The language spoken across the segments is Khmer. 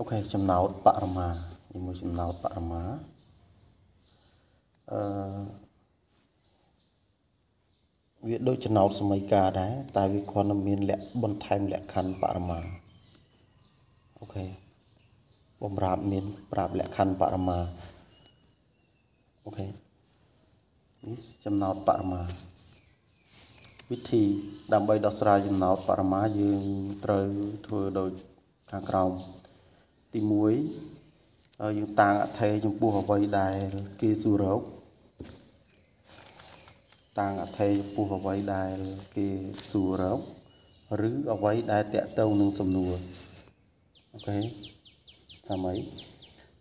អូខេចំណោតបរមានិយាយមួយចំណោតបរមាអឺវាដូចចំណោតសមីការដែរតែវាគ្រាន់តែមានលក្ខបន្ថែមលក្ខខណ្ឌបរមាអូខេបំរាប់មាន ប្រាប់លក្ខខណ្ឌបរមាអូខេនេះចំណោតបរមាវិធីដើម្បីដោះស្រាយចំណោតបរមាយើងត្រូវធ្វើដូចខាងក្រោមទី1យើងតាំងអថេចំពោះអ្វីដែលគេសួររកតាំងអថេចំពោះអ្វីដែលគេសួររកឬអ្វីដែលតាក់ទងនឹងសំណួរអូខេតាមអី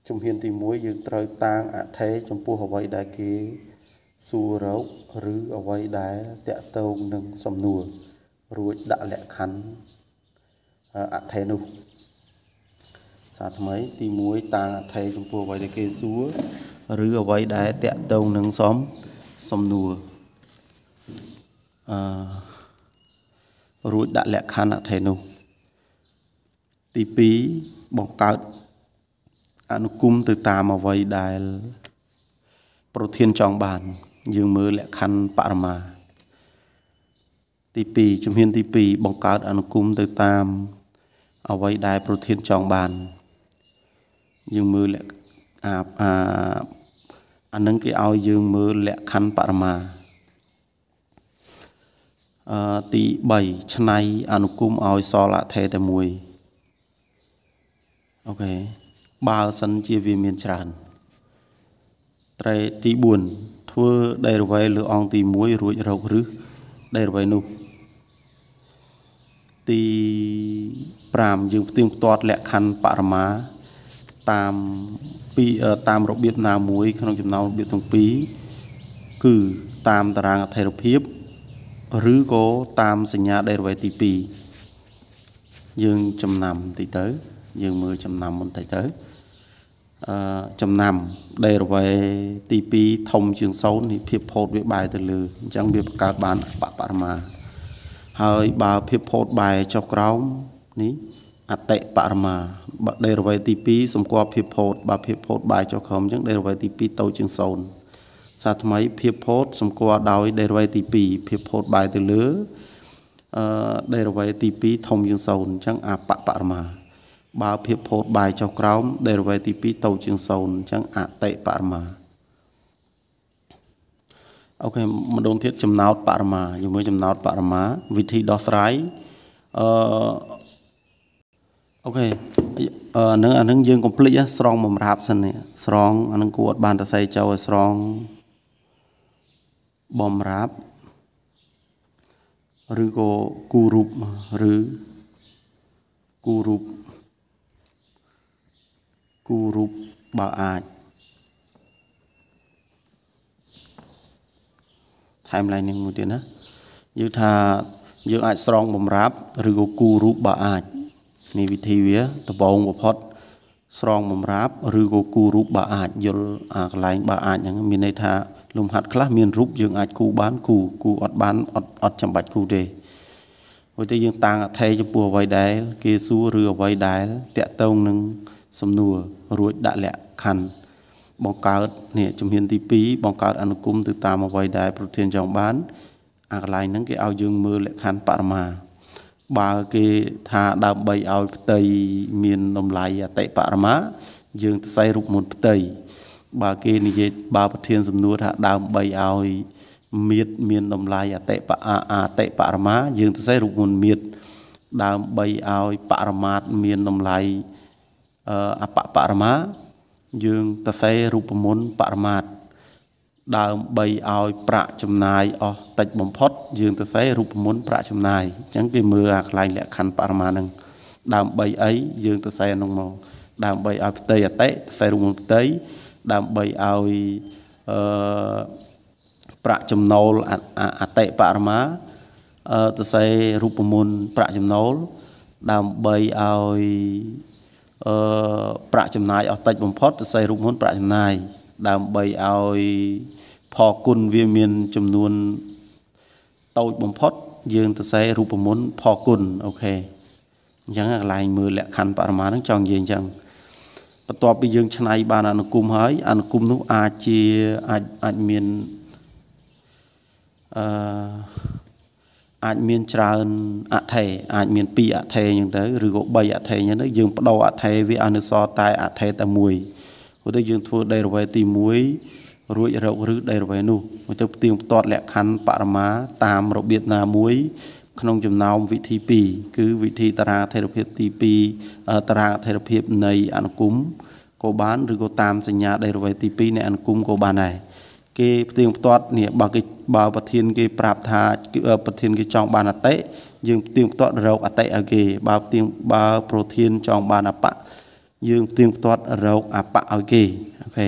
ជំហានទី1យើងត្រូវតាំងអថេចំពោះអ្វីដែលគេសួររកឬអ្វីដែលតាក់ទងនឹងសំណួររួចដាក់លក្ខខណ្ឌអថេនោះសាថ្មី ទី1តាំងអថេចំពោះអ្វីដែលគេសួរឬអ្វីដែលតាក់ទងនឹងសំសំណួរអឺរួចដាក់លក្ខខណ្ឌអថេនោះទី2បង្កើតអនុគមទៅតាមអ្វីដែលប្រធានចង់បាន យើងមើលលក្ខខណ្ឌបរមាទី2ជំហានទី2បង្កើតអនុគមទៅតាមអ្វីដែលប្រធានចង់បានយើងមើល លក្ខអាអានឹងគេឲ្យយើងមើលលក្ខខណ្ឌបរមាអឺទី3ឆ្នៃ អនុគមឲ្យសលអថេតែមួយអូខេបើសិនជាវាមានច្រើន ត្រេទី4ធ្វើដេរវេលើអង្គទី1រួចរកឬដេរវេនោះ ទី5យើងផ្ទៀងផ្ទាត់លក្ខខណ្ឌបរមាតាមពីតាមរបៀបណាមួយ ក្នុងចំណោមរបៀបទាំងពីរគឺតាមតារាងអធិរភាព ឬក៏តាមសញ្ញាដេរវេទី2យើងចំណាំបន្តិចទៅ យើងមើលចំណាំបន្តិចទៅអឺចំណាំដេរវេទី2ធំជាង0នេះភាពផោតវាបែរទៅលើអញ្ចឹងវាបង្កើតបានបបរមាហើយបើភាពផោតបែរចុះក្រោមនេះអតិបរមាបើដេរវ័យទី2សម្គាល់ភាពផោតបើភាពផោតបាយចុះក្រោមអញ្ចឹងដេរវ័យទី2តូចជាង0សាថ្មីភាពផោតសម្គាល់ដោយដេរវ័យទី2ភាពផោតបាយទៅលើអឺដេរវ័យទី2ធំជាង0អញ្ចឹងអបបរមាបើភាពផោតបាយចុះក្រោមដេរវ័យទី2តូចជាង0អញ្ចឹងអតិបរមាអូខេម្ដងទៀតចំណោតបរមាជាមួយចំណោតបរមាវិធីដោះស្រាយអឺអូខេអានឹងអានឹងយើងកុំភ្លេចស្រង់បំរាប់សិននេះស្រង់អានឹងគួរអត់បានតសៃចូលឲ្យស្រង់បំរាប់ឬក៏គូរូបឬគូរូបគូរូបបើអាចថែមឡើងនឹងមួយទៀតណាយើងថាយើងអាចស្រង់បំរាប់ឬក៏គូរូបបើអាចនេះវិធីវាដបងបំផុតស្រងបំរាបឬក៏គូរូបបើអាចយល់អាកន្លែងបើអាចហ្នឹងមានន័យថាលំហាត់ខ្លះមានរូបយើងអាចគូបានគូគូអត់បាន អត់អត់ចាំបាច់គូទេព្រោះតែយើង តាំងអថេចំពោះអ្វីដែល គេសួរឬអ្វីដែលតាក់ទងនឹងសំណួររួចដាក់លក្ខខណ្ឌបង្កើតនេះជំហានទី2បង្កើត អនុគមទៅតាមអ្វីដែលប្រធានចង់បាន អាកន្លែងហ្នឹងគេឲ្យយើងមើលលក្ខខណ្ឌបរមាបើគេថាដើម្បីឲ្យផ្ទៃមានតម្លៃអតិបរមាយើងសរសៃរូបមន្តផ្ទៃបើគេនិយាយបើប្រធានសំណួរថាដើម្បីឲ្យមៀតមានតម្លៃអតិបអតិបរមាយើងសរសៃរូបមន្តមៀតដើម្បីឲ្យបរមាតមានតម្លៃអបបរមាយើងសរសៃរូបមន្តបរមាត្រដើម្បីឲ្យប្រាក់ចំណាយអស់តិចបំផុតយើងទៅសេរូបមន្តប្រាក់ចំណាយអញ្ចឹងគេមើលអាកន្លែងលក្ខខណ្ឌបរមានឹងដើម្បីអីយើងទៅសេអានោះមកដើម្បីឲ្យផ្ទៃអតិសេរូបមន្តផ្ទៃដើម្បីឲ្យអឺប្រាក់ចំណូលអតិបរមាអឺទៅសេរូបមន្តប្រាក់ចំណូលដើម្បីឲ្យអឺប្រាក់ចំណាយអស់តិចបំផុតទៅសេរូបមន្តប្រាក់ចំណាយដើម្បីឲ្យផលគុណវាមានចំនួនតូចបំផុត យើង ទៅសេរូបមន្តផលគុណអូខេអញ្ចឹងកន្លែងមើលលក្ខខណ្ឌបរមាហ្នឹងចង់និយាយអញ្ចឹងបន្ទាប់ពីយើងឆ្នៃបានអនុគមហើយ អនុគមនោះអាចជាអាចអាចមានអឺអាចមានច្រើនអថេអាចមាន2អថេអញ្ចឹងទៅឬក៏3អថេអញ្ចឹងទៅយើងបដូរអថេវាអនុសរតែអថេតែមួយព្រោះតែយើងធ្វើដីរវេទី1រួចរករឹសដីរវេនោះមកទៅផ្ទៀងផ្ទាត់ លក្ខខណ្ឌបរមាតាមរបៀបណាមួយក្នុងចំណោមវិធី2គឺវិធីតារាថេរភាពទី2តារាថេរភាពនៃអនុគមក៏បានឬក៏តាមសញ្ញាដីរវេទី2នៃអនុគមក៏បានដែរគេផ្ទៀងផ្ទាត់នេះបើគេបើប្រធាន គេប្រាប់ថាប្រធានគេចង់បានអតិយើងផ្ទៀងផ្ទាត់រកអតិឲ្យគេ បើផ្ទៀងបើប្រធាន ចង់បានអបៈយើងទៀងផ្ទាត់រោគអបៈឲ្យគេអូខេ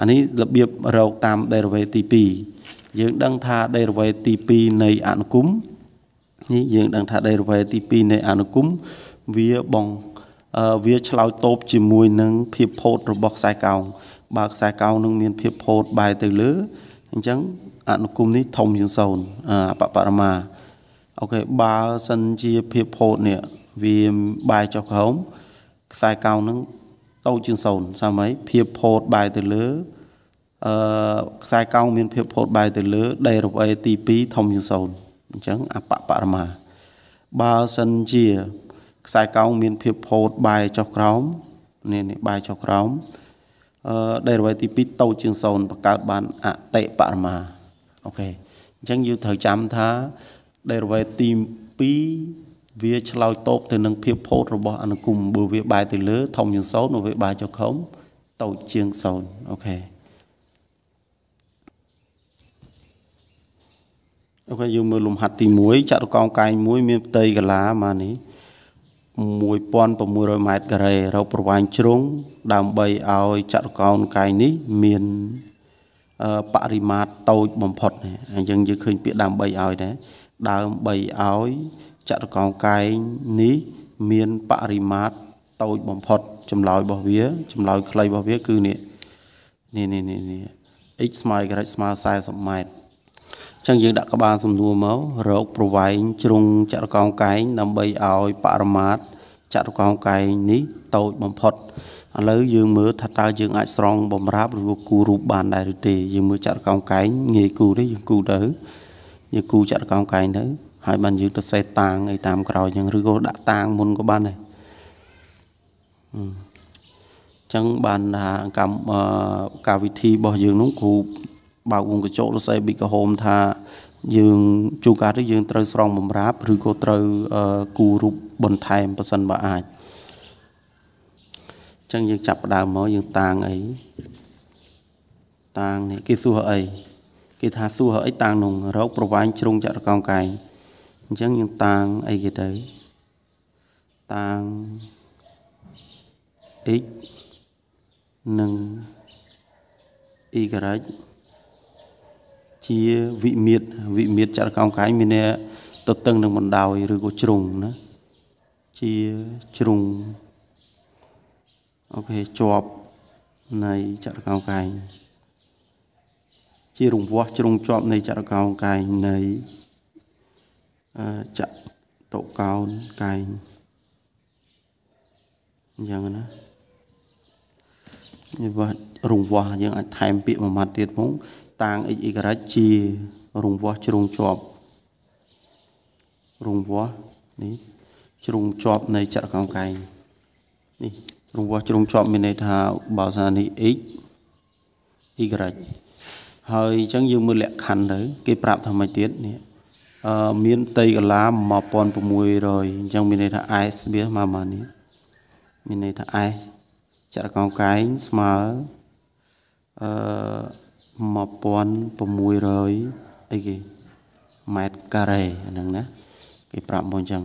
អានេះរបៀបរោគតាម derivate ទី2យើងដឹងថា derivate ទី2នៃអនុគមនេះយើងដឹងថា derivate ទី2នៃអនុគមវាបងវាឆ្លោយតូប ជាមួយនឹងភាពផោតរបស់ខ្សែកោងបើខ្សែកោងនឹងមានភាពផោតបែរទៅលើ អញ្ចឹង អនុគមនេះធំជាងសូន្យអបបរមាអូខេបើសិនជាភាពផោតនេះវាបែរចុះក្រោមខ្សែកោងហ្នឹងតូចជាង0សាមញ្ញភាពផោតបែរទៅលើអឺខ្សែកោងមានភាពផោតបែរទៅលើដេរ៉ូអេទី2ធំជាង0អញ្ចឹងអបបរមាបើសិនជាខ្សែកោងមានភាពផោតបែរចុះក្រោមនេះនេះបែរចុះក្រោមអឺដេរ៉ូវេទី2តូចជាង0បង្កើតបានអតិបរមាអូខេអញ្ចឹងយើងត្រូវចាំថាដេរ៉ូវេទី2វាឆ្លើយតបទៅនឹងភាពផូតរបស់អនុគមបើវាបែរទៅលើធំជាងសូន្យនោះវាបែរចុះខំតូចជាងសូន្យអូខេអូខេយើងមើលលំហាត់ទី1ចតុកោណកាយ1មានផ្ទៃកាឡាមកនេះ1600ម៉ែត្រការ៉េរកប្រវែងជ្រុង ដើម្បីឲ្យចតុកោណកាយនេះ មានបរិមាត្រតូចបំផុតអញ្ចឹងយើងឃើញពាក្យដើម្បីឲ្យដែរដើម្បីឲ្យចតុកោណកាយនេះមានបរិមាត្រតូចបំផុតចម្លើយរបស់វាចម្លើយខ្លីរបស់វាគឺនេះនេះនេះនេះ x ស្មើក្រិចស្មើ40ម៉ែត្រអញ្ចឹងយើងដាក់ក្បាលសំដួលមករកប្រវែងជ្រុងចតុកោណកែងដើម្បីឲ្យបរិមាត្រចតុកោណកែងនេះតូចបំផុតឥឡូវយើងមើលថាតើយើងអាចស្រង់បំរាបឬគូរូបបានដែរឬទេ យើងមើលចតុកោណកែងងាយគូទេយើងគូទៅយើងគូចតុកោណកែងទៅហើយបានយើងទៅសេះតាងអីតាមក្រោយចឹងឬក៏ដាក់តាងមុនក៏បានដែរអញ្ចឹងបានថាកម្មកម្មវិធីរបស់យើងនោះគ្រូបើកវងកញ្ចក់រសេះប៊ីកហូមថា យើងជួកាត់ទៅយើង ត្រូវស្រង់បំរាបឬក៏ត្រូវគូរូបបន្ថែមប៉ះសិនបើអាចអញ្ចឹងយើងចាប់ផ្ដើមមកយើងតាងអីតាងនេះគេសួរអីគេថាសួរអីតាងនោះរោគប្រវាញ់ជ្រុងចក្រកោងកាយអញ្ចឹងយើងតាំងអីគេទៅតាំង x និង y ជាវិមិត្តវិមិត្តចរកោងកាយមានទៅតឹងនឹងបណ្ដោយឬក៏ជ្រុងណាជាជ្រុងអូខេជាប់នៃចរកោងកាយជារង្វាស់ជ្រុងជាប់នៃចរកោងកាយនៃចតុកោណកែងអញ្ចឹងណានេះបាទរង្វាស់យើងអាចថែមពាក្យមួយម៉ាត់ទៀតផងតាង x y ជារង្វាស់ជ្រុងជាប់រង្វាស់នេះជ្រុងជាប់នៃចតុកោណកែងនេះរង្វាស់ជ្រុងជាប់មានន័យថាបើសិននេះ x y ហើយអញ្ចឹងយើងមើលលក្ខខណ្ឌទៅគេប្រាប់ថាម៉េចទៀតនេះអឺមានតៃកាឡា1600អញ្ចឹងមានន័យថា S ស្បៀសមកមកនេះមានន័យថា S ចរកោកែងស្មើអឺ1600អីគេម៉ែត្រការ៉េអាហ្នឹងណា គេប្រាប់មកអញ្ចឹង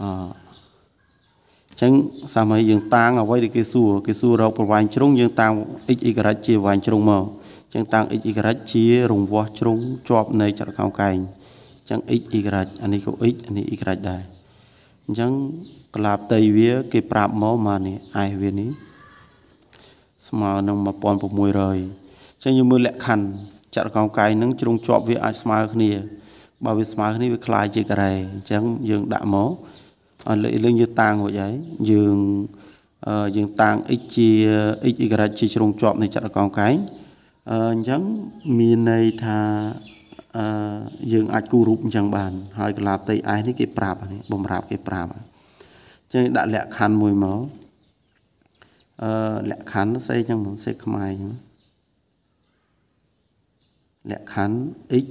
អឺអញ្ចឹងសាមញ្ញយើងតាំងអ្វីដែលគេសួរគេសួររកប្រវែងជ្រុងយើងតាំង x y ជាប្រវែងជ្រុងមកអញ្ចឹងតាំង x y ជារង្វាស់ជ្រុងជាប់នៃចរកោកែងអញចឹង x y អានេះក៏ x អានេះ y ដែរអញ្ចឹងក្លាបតៃវាគេប្រាប់មកមកនេះ s វានេះស្មើនឹង1600អញ្ចឹងយើងមើលលក្ខខណ្ឌចតុកោណកាយនឹងជ្រុងជាប់វាអាចស្មើគ្នា បើវាស្មើគ្នាវាคล้ายជាការ៉េអញ្ចឹងយើងដាក់មកអត់លើលើយើងតាំងរួចហើយយើងយើងតាំង x ជា x y ជាជ្រុងជាប់នៃចតុកោណកាយអញ្ចឹងមានន័យថាអឺយើង អាចគូររូបអញ្ចឹងបានហើយកលាបតីឯនេះគេប្រាប់នេះបំរាប់គេប្រាប់អញ្ចឹងដាក់លក្ខខណ្ឌមួយមកអឺលក្ខខណ្ឌស្អីអញ្ចឹងមកសេខ្មែរអញ្ចឹងលក្ខខណ្ឌ x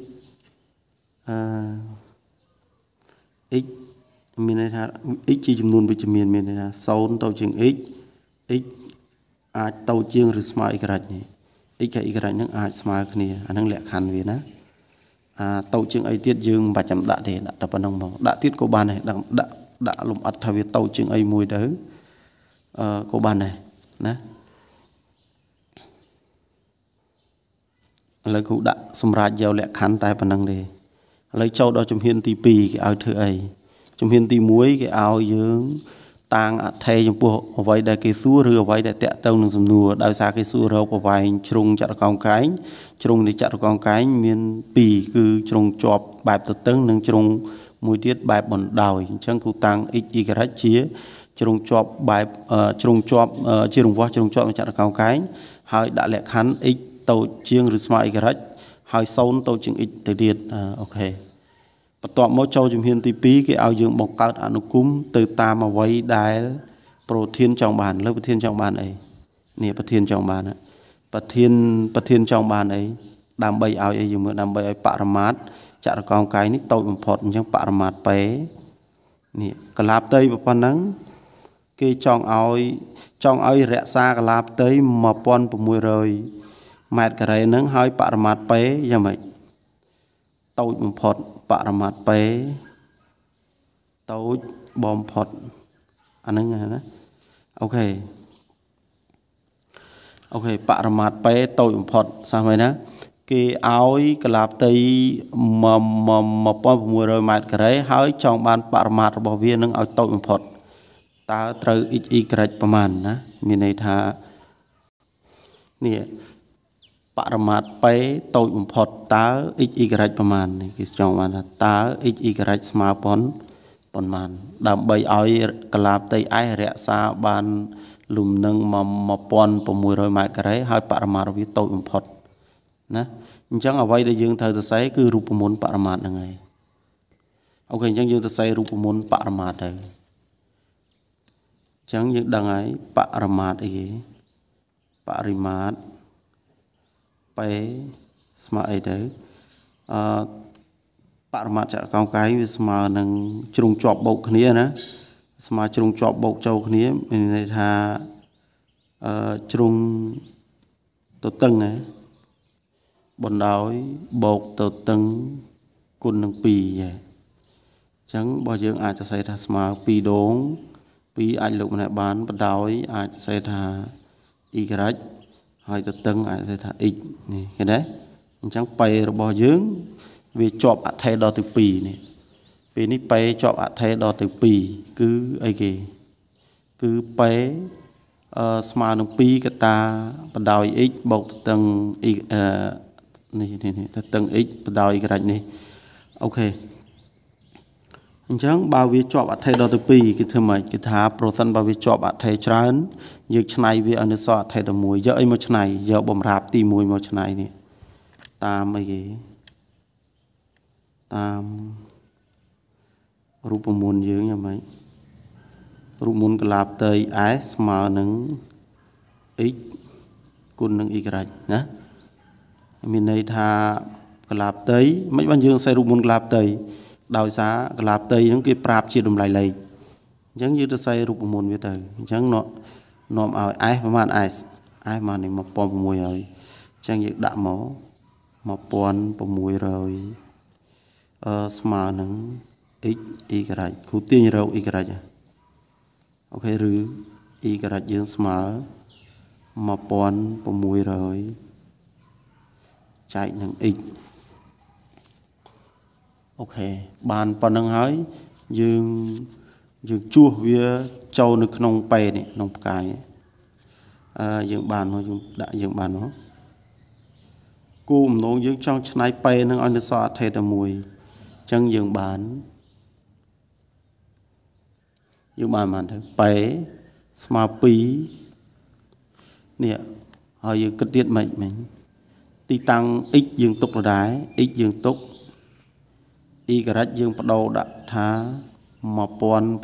អឺ x មានន័យថា x ជាចំនួនវិជ្ជមានមានន័យថា0តូចជាង x x អាចតូចជាងឬស្មើ y នេះ x ហើយ y ហ្នឹងអាចស្មើគ្នាអាហ្នឹងលក្ខខណ្ឌវាណាអាតូចជាងអីទៀតយើងមិនបាច់ចាំដាក់ទេដាក់តែប៉ុណ្្នឹងមកដាក់ទៀតក៏បានដែរដាក់ដាក់ដាក់លំអិតថាវាតូចជាងអីមួយទៅអឺក៏បានដែរណាឥឡូវគ្រូដាក់សម្រាប់យកលក្ខខណ្ឌតែប៉ុណ្្នឹងទេឥឡូវចូលដល់ជំហានទី2គេឲ្យធ្វើអីជំហានទី1គេឲ្យយើងតាំងអថេចំពោះអ្វីដែលគេសួរឬអ្វីដែលតាក់ទងនឹងសំណួរដោយសារគេសួររកប្រវែងជ្រុងចតុកោណកែងជ្រុងនៃចតុកោណកែងមាន2គឺជ្រុងជាប់បែបទទឹង និងជ្រុងមួយទៀតបែបបណ្ដោយអញ្ចឹងគូតាំង x y ជាជ្រុងជាប់បែបជ្រុងជាប់ជារង្វាស់ជ្រុងជាប់នៃចតុកោណកែងហើយដាក់លក្ខខណ្ឌ x តូចជាងឬស្មើ y ហើយ0តូចជាង x ទៅទៀតអូខេបន្ទាប់មកចូលជំហានទី2គេឲ្យយើងបង្កើតអនុគមទៅតាមអវ័យដែលប្រធានចង់បានលើប្រធានចង់បានអីនេះប្រធានចង់បានប្រធានប្រធានចង់បានអីដើម្បីឲ្យអីយើងមើលដើម្បីឲ្យបរមាតចរកោងកាយនេះតូចបំផុតអញ្ចឹងបរមាតពេនេះកលាបតីប៉ុណ្ណឹងគេចង់ឲ្យចង់ឲ្យរក្សាកលាបតី1600ម៉ែត្រការ៉េហ្នឹងហើយបរមាតពេយ៉ាងម៉េចតូចបំផុតបរមត្តពេតូចបំផុតអាហ្នឹងណាអូខេអូខេបរមត្តពេតូចបំផុតសោះមែនណា គេឲ្យកលាបតី1600ម៉ែត្រការ៉េហើយចង់បានបរមាត្ររបស់វានឹងឲ្យតូចបំផុតតើត្រូវ x y ប្រមាណណាមានន័យថានេះបរមាតបេតូចបំផុតតើ x y ប្រមាណនេះគេចង់បានថាតើ x y ស្មើប៉ុនប៉ុន្មាន ដើម្បីឲ្យកលាបតីឯរក្សាបានលំនឹង1600ម៉ែត្រការ៉េហើយបរមាតវាតូចបំផុតណាអញ្ចឹងអ្វីដែលយើងត្រូវសរសេរគឺរូបមន្តបរមាតហ្នឹងហើយអូខេអញ្ចឹងយើងសរសេររូបមន្តបរមាតទៅអញ្ចឹងយើងដឹងហើយបរមាតអីគេបរិមាត្រប៉េស្មើអីទៅអឺបរមត្ថចរកោងកាយវាស្មើនឹងជ្រុងជាប់បោកគ្នាណាស្មើជ្រុងជាប់បោកចូលគ្នាមានន័យថាអឺជ្រុងទៅតឹងហ៎បណ្ដោយបោកទៅតឹងគុណនឹង2ហ៎អញ្ចឹងបើយើង អាចសរសេរថាស្មើ2ដង2អាចលោកម្នាក់បានបណ្ដោយ អាចសរសេរថា y ហើយទៅតឹងអាចសេថា x នេះឃើញទេអញ្ចឹងប៉េរបស់យើង វាជាប់អថេដល់ទៅ2នេះពេលនេះប៉េជាប់អថេដល់ទៅ2គឺអីគេគឺប៉េអឺស្មើនឹង2កតាបណ្ដោយ x បូកតឹង x អឺនេះនេះទៅតឹង x បណ្ដោយក្រាច់នេះអូខេអញ្ចឹងបើវាជាប់អថេដល់ទៅ2គេធ្វើម៉េចគេថាប្រសិនបើវាជាប់អថេច្រើន យើងឆ្នៃវាអនុសរអថេដល់1យកអីមកឆ្នៃយកបំរាបទី1មកឆ្នៃនេះតាមអីគេតាមរូបមន្តយើងយ៉ាងម៉េចរូបមន្តកលាបតេយ s ស្មើនឹង x គុណនឹង y ណាមានន័យថាកលាបតេយមិនបានយើងសេរូបមន្តកលាបតេយដោយសារកលាផ្ទៃហ្នឹងគេប្រាប់ជាតម្លៃលេខអញ្ចឹងយើងទៅសរសេររូបមន្តវាទៅអញ្ចឹងនាំឲ្យ S ប្រហែល S S មកនេះ1600ហើយអញ្ចឹងយើងដាក់មក1600អឺស្មើនឹង x y គូទាញរក y អូខេឬ y យើងស្មើ1600ចែកនឹង x អូខេបានប៉ុណ្្នឹងហើយយើងយើងជួសវា ចូលនៅ ក្នុងពេនេះក្នុងផ្កាយអឺយើងបានមកយើងដាក់យើងបានមកគូអំណងយើងចង់ឆ្នៃពេនឹងឲ្យនៅសល់អថេតមួយអញ្ចឹងយើងបានយើងបានបានទៅប៉ែស្មើ2នេះហើយយើងគិតទៀតមិនមិញទីតាំង x យើងទុកដដែល x យើងទុកអ៊ីការ៉ាច់យើងបដូរដាក់ថា1600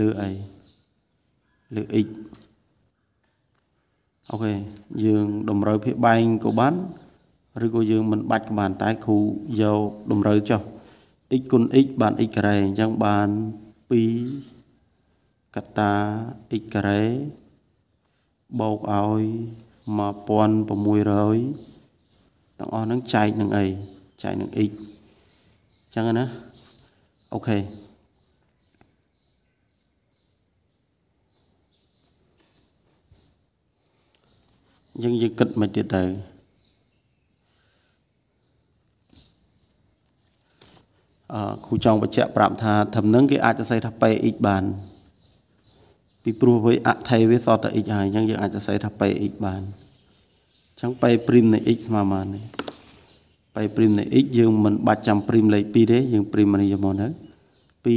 លើអីលើ x អូខេយើងតម្រូវភាពបែងក៏បានឬក៏យើងមិនបាច់ក៏បានតែគ្រូយកតម្រូវចុះ x គុណ x បាន x ការ៉េអញ្ចឹងបាន2កតា x ការ៉េបូកឲ្យ1600ទាំងអស់ហ្នឹងចែកនឹងអីចែកនឹង x អញ្ចឹងណាអូខេយើងយើងគិតមកទៀតទៅអឺគ្រូចង់បញ្ជាក់ប្រាប់ថាធំនឹងគេអាចសរសេរថា px បាន ពីព្រោះវាអថេវាសតតែ x ហើយអញ្ចឹងយើងអាចសរសេរថា px បានអញ្ចឹង p' នៃ x ស្មើនឹងនេះបៃព្រីមនៃ x យើងមិនបាច់ចាំព្រីមលេខ2ទេយើងព្រីមនេះយកមកនៅ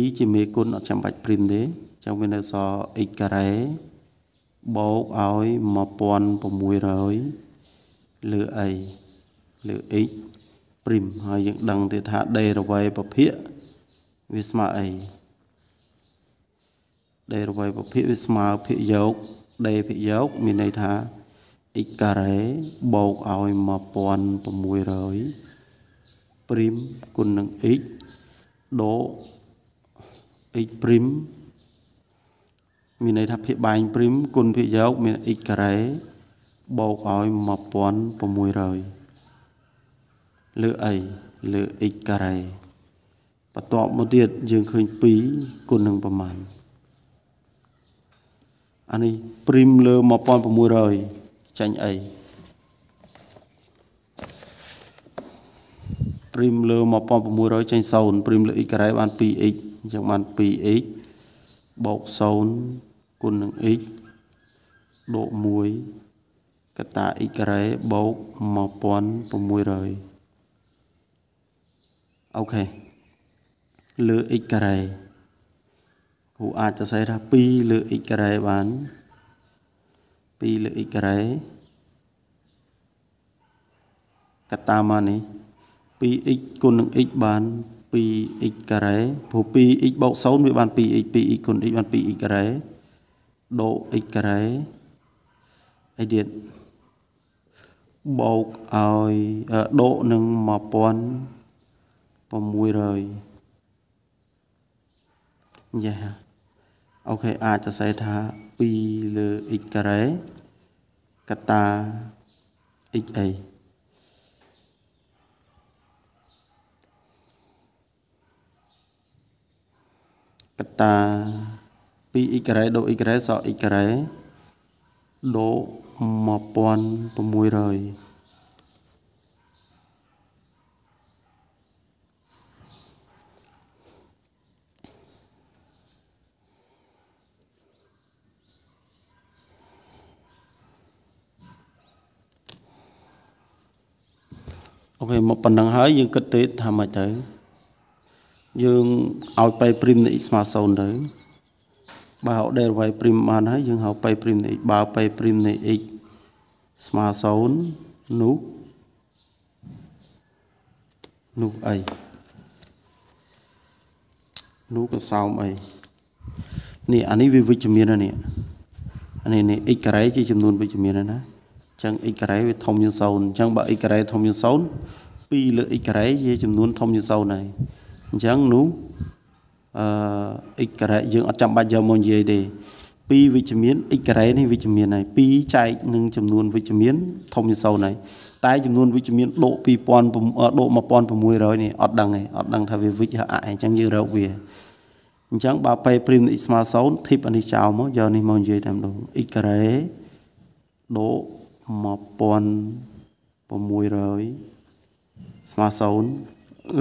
2ជាមេគុណអត់ចាំបាច់ព្រីមទេចឹងវានៅសល់ x ការ៉េបូកឲ្យ1600លើអីលើ x ព្រីមហើយយើងដឹងទៀតថា derivation ប្រភេទវាស្មើអី derivation ប្រភេទវាស្មើភាគយក d ភាគយក មានន័យថា x ការ៉េបូកឲ្យ1600ព្រីមគុណនឹង x ដក x ព្រីមមានន័យថាភាគបែងព្រីមគុណភាគយកមាន x ការ៉េបូកឲ្យ1600លើអីលើ x ការ៉េបន្ទាប់មកទៀត យើងឃើញ2គុណនឹងប្រមាណអានេះព្រីមលើ1600ចាញ់អីព្រីមលើ1600ចេញ0ព្រីមលើ x ការ៉េបាន 2x អញ្ចឹងបាន 2x បូក0គុណនឹង x ដក1កតា x ការ៉េបូក1600អូខេលើ x ការ៉េគ្រូអាចសរសេរថា2លើ x ការ៉េបាន2លើ x ការ៉េកតាមកនេះ 2x គុណនឹង x បាន 2x ការ៉េព្រោះ 2x បូក0វាបាន 2x 2x គុណ x បាន 2x ការ៉េដូក x ការ៉េហើយទៀតបូកឲ្យដូកនឹង1600យ៉ាអូខេអាចសរសេរថា2លើ x ការ៉េកតា x អីកតា 2x ការ៉េដូ x ការ៉េស x ការ៉េដូ1600អូខេមកប៉ុណ្ណឹងហើយយើងគិតទេថាម៉េចទៅយើងឲ្យបៃព្រីមនៃ x ស្មើ0ទៅបើហៅ derivative ព្រីមបានហើយយើងហៅបៃព្រីមនៃ x បើបៃព្រីមនៃ x ស្មើ0នោះនោះអីនោះក៏សោមអីនេះអានេះវាវិជ្ជមានណានេះអានេះនេះ x ការ៉េជាចំនួន វិជ្ជមានណាអញ្ចឹង x ការ៉េវាធំជាង0អញ្ចឹងបើ x ការ៉េធំជាង0 2លើ x ការ៉េជាចំនួនធំជាង0ហើយអញ្ចឹងនោះអឺ x ការ៉េយើងអត់ចាំបាច់យកមកនិយាយទេ2វិជ្ជមាន x ការ៉េនេះវិជ្ជមានហើយ2ចែកនឹងចំនួន វិជ្ជមានធំជាសូន្យហើយតែចំនួនវិជ្ជមានដក2000ដក1600នេះអត់ដឹងទេអត់ដឹងថាវាវិជ្ជអអញ្ចឹងយើងរកវាអញ្ចឹងបើ pay prim x ស្មើ0ធីបអានេះចោលមកយកនេះមកនិយាយតែម្ដង x ការ៉េដក1600ស្មើ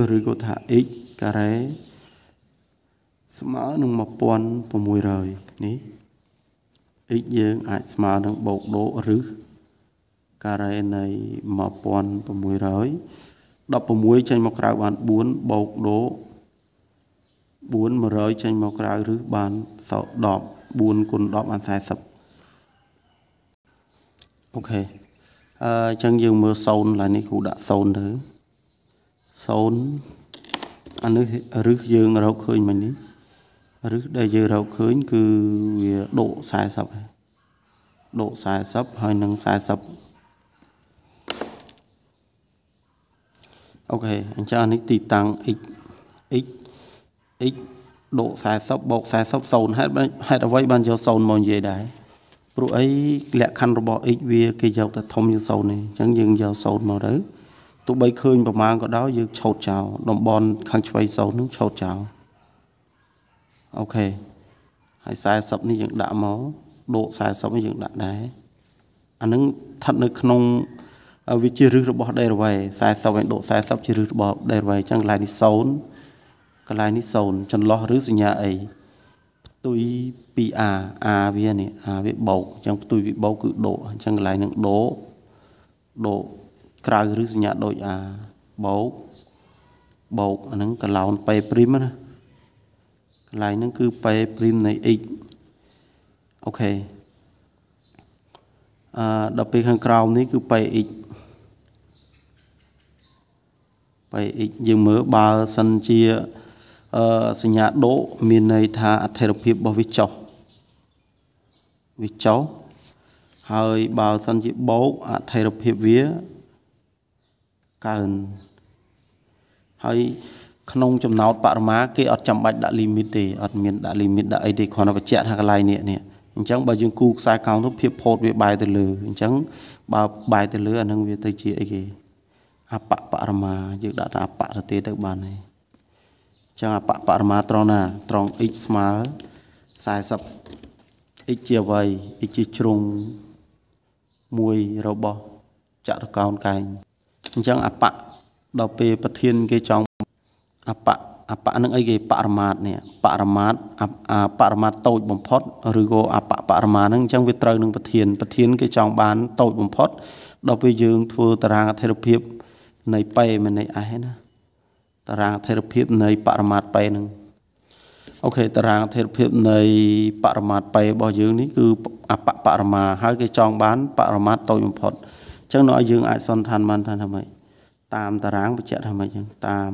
0ឬក៏ថា x ការ៉េស្មើនឹង1600នេះ x យើង អាចស្មើនឹងបូកដូរឬការ៉េនៃ1600 16ចេញមកក្រៅបាន4បូកដូរ400ចេញមកក្រៅឬបាន10 4គុណ10បាន40អូខេអឺអញ្ចឹងយើងមើល0ឡើយនេះគ្រូដាក់0ទៅ0អានេះរឹសយើងរកឃើញមិញនេះរឹសដែលយើងរកឃើញគឺវាដក40ហើយដក40ហើយនឹង40អូខេអញ្ចឹងអានេះទីតាំង x x x ដក40បូក40 0ហេតុហេតុអ្វីបានយក0មកនិយាយដែរព្រោះអីលក្ខខណ្ឌរបស់ x វាគេយកតែធំជាង0នេះអញ្ចឹងយើងយក0មកទៅទោះបីឃើញប្រមាណក៏ដោយយើងឆោតចោលតំបន់ខាងឆ្វេងសូននឹងឆោតចោលអូខេហើយ40នេះយើងដាក់មកដក40នេះយើងដាក់ដែរអានឹងស្ថិតនៅក្នុងវាជារឹសរបស់ដេរវ៉ៃ40ឯដក40ជារឹសរបស់ដេរវ៉ៃអញ្ចឹងកន្លែងនេះសូនកន្លែងនេះសូនចន្លោះឬសញ្ញាអីផ្ទុយ 2A A វានេះ A វាបោកអញ្ចឹងផ្ទុយវាបោកគឺដកអញ្ចឹងកន្លែងនឹងដកដកក្រៅឬសញ្ញាដូចអាបោកបោកអាហ្នឹងកឡោនប៉េព្រីមណាកន្លែងហ្នឹងគឺប៉េព្រីមនៃ x អូខេអឺដល់ពេលខាងក្រោមនេះគឺប៉េ x ប៉េ x យើងមើលបើសិនជាអឺសញ្ញាដូ មានន័យថាអធិរភាពរបស់វាចុះវាចុះហើយបើសិនជាបោកអធិរភាពវាកើនហើយក្នុងចំណោតបរិមាគេអត់ចាំបាច់ដាក់លីមីតទេអត់មានដាក់លីមីតដាក់អីទេគ្រាន់តែបញ្ជាក់ថាកន្លែងនេះនេះអញ្ចឹងបើយើងគូខ្សែកោងទៅភាពផោតវាបែរទៅលើអញ្ចឹងបើបែរទៅលើអានឹងវាទៅជាអីគេអបបរមាយើងដាក់ថាអបទៅទេទៅបានហើយអញ្ចឹងអបបរមាត្រង់ណាត្រង់ x ស្មើ40 x ជាអ្វី x ជាជ្រុងមួយរបស់ចតុកោណកែងអញ្ចឹងអបៈដល់ពេលប្រធានគេចង់អបៈអបៈនឹងអីគេបរមាតនេះបរមាតអាបរមាតតូចបំផុតឬក៏អបៈបរមានឹងអញ្ចឹងវាត្រូវនឹងប្រធានប្រធានគេចង់បានតូចបំផុតដល់ពេលយើងធ្វើតារាងអធិរភាពនៃបេមិននៃអេសណាតារាងអធិរភាពនៃបរមាតបេនឹងអូខេតារាងអធិរភាពនៃបរមាតបេរបស់យើងនេះគឺអបៈបរមាហើយគេចង់បានបរមាតតូចបំផុតចឹងនោះឲ្យយើងអាចសន្តានបានថាថាម៉េចតាមតារាងបញ្ជាក់ថាម៉េចចឹងតាម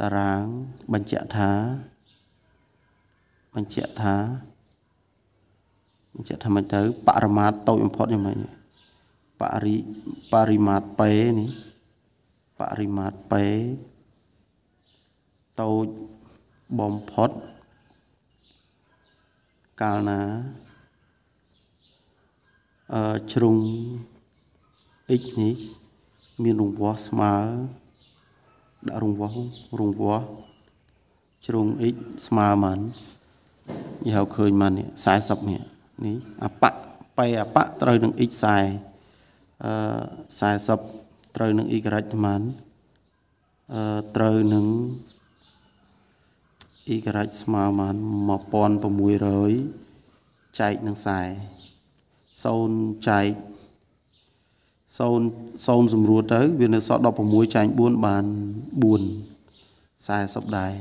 តារាងបញ្ជាក់ថាបញ្ជាក់ថាបញ្ជាក់ថាម៉េចទៅបរិមាត្រតូចបំផុតយ៉ាងម៉េចបរិបរិមាត្រពេនេះបរិមាត្រពេតូចបំផុតកាលណាអឺជ្រុង x នេះមានរង្វាស់ស្មើដាក់រង្វាស់រង្វាស់ជ្រុង x ស្មើមិនយកឃើញមកនេះ40នេះនេះអបៈបេអបៈត្រូវនឹង x ខ្សែអឺ40ត្រូវនឹង y ក្រិចប្រហែលអឺត្រូវនឹង y ក្រិចស្មើប្រហែល1600ចែកនឹងខ្សែ0ចែក0 0 0សម្រួលទៅវានៅសល់16ចែង4បាន4 40ដែរ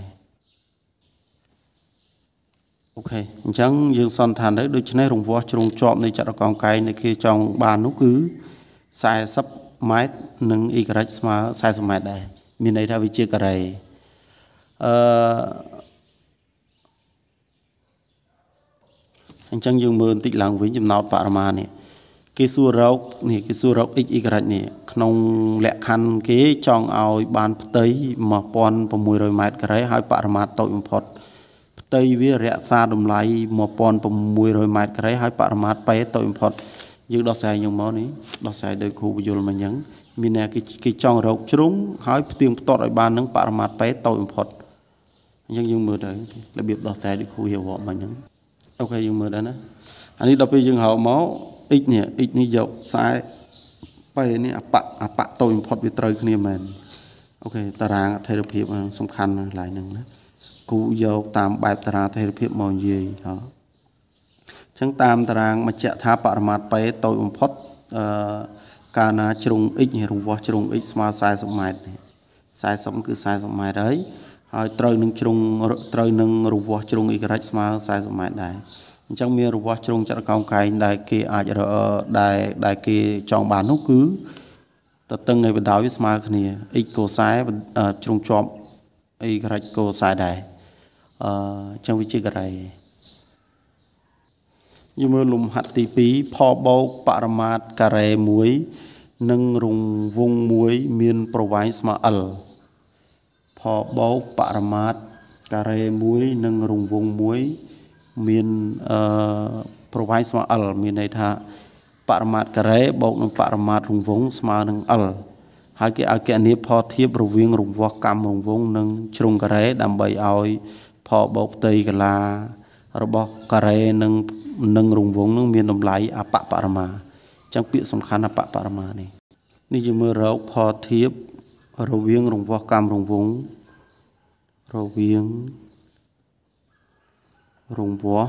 អូខេអញ្ចឹងយើងសន្និដ្ឋានទៅដូច្នេះរង្វាស់ជ្រុងជាប់នៃចតុកោណកាយនៃគេចង់បាននោះគឺ40ម៉ែត្រនិងអ៊ីក្រិចស្មើ40ម៉ែត្រដែរមានន័យថាវាជាការ៉េអឺអញ្ចឹងយើងមើលបន្តិចឡើងវិញចំណោតបរិមាណនេះគេសួររកនេះគេសួររក x y នេះក្នុងលក្ខខណ្ឌគេចង់ឲ្យបានផ្ទៃ1600ម៉ែត្រការ៉េហើយបរិមាណតូចបំផុតផ្ទៃវារក្សាតម្លៃ1600ម៉ែត្រការ៉េហើយបរិមាណប៉ែតូចបំផុតយើងដោះស្រាយយ៉ាងមកនេះដោះស្រាយដោយគ្រូបញ្យលមកយ៉ាងមានអ្នកគេចង់រកជ្រុងហើយផ្ទៀងផ្ទាត់ឲ្យបាននឹងបរិមាណប៉ែតូចបំផុតអញ្ចឹងយើងមើលទៅរបៀបដោះស្រាយដូចគ្រូហៀវមកហ្នឹងអូខេយើងមើលដែរណាអានេះដល់ពេលយើងហៅមក x នេះ x នេះយកខ្សែប៉េនេះអបៈអបៈតូចបំផុតវាត្រូវគ្នាមែនអូខេតារាងអធិរភាពសំខាន់ណាស់កន្លែងហ្នឹងណាគូយកតាមបែបតារាអធិរភាពមកនិយាយហ៎អញ្ចឹងតាមតារាងមជ្ឈដ្ឋាបរមាត្រប៉េតូចបំផុតអឺកាលណាជ្រុង x រង្វាស់ជ្រុង x ស្មើ40ម៉ែត្រ40គឺ40ម៉ែត្រហើយហើយត្រូវនឹងជ្រុងត្រូវនឹងរង្វាស់ជ្រុងអ៊ីក្រិចស្មើ40ម៉ែត្រដែរអញ្ចឹងមានរវាស់ជ្រុងចិត្តកោងកាយដែលគេអាចរអដែលដែលគេចង់បាននោះគឺតតឹងឲ្យបដៅវាស្មើគ្នា x កូសែជ្រុងជាប់ y ក្រិចកូសែដែរអញ្ចឹងវាជាករៃយមើលលំហាត់ទី2ផលបោកបរមាតការ៉េ1និងរង្វង់1មាន ប្រវែងស្មើ l ផលបោកបរមាតការ៉េ1និងរង្វង់1មានអឺប្រវាយស្មើ L មានន័យថាបរមាតការ៉េបូកនឹងបរមាតរង្វង់ស្មើនឹង L ហើយគេឲ្យគណនាផលធៀបរវាងរង្វាស់កម្មរង្វង់និងជ្រុងការ៉េដើម្បីឲ្យផលបោកផ្ទៃកាឡារបស់ការ៉េនិងនិងរង្វង់នឹងមានតម្លៃអបបរមាអញ្ចឹងពាក្យសំខាន់អបបរមានេះនេះយើងមើលរកផលធៀបរវាងរង្វាស់កម្មរង្វង់រវាងរងវោះ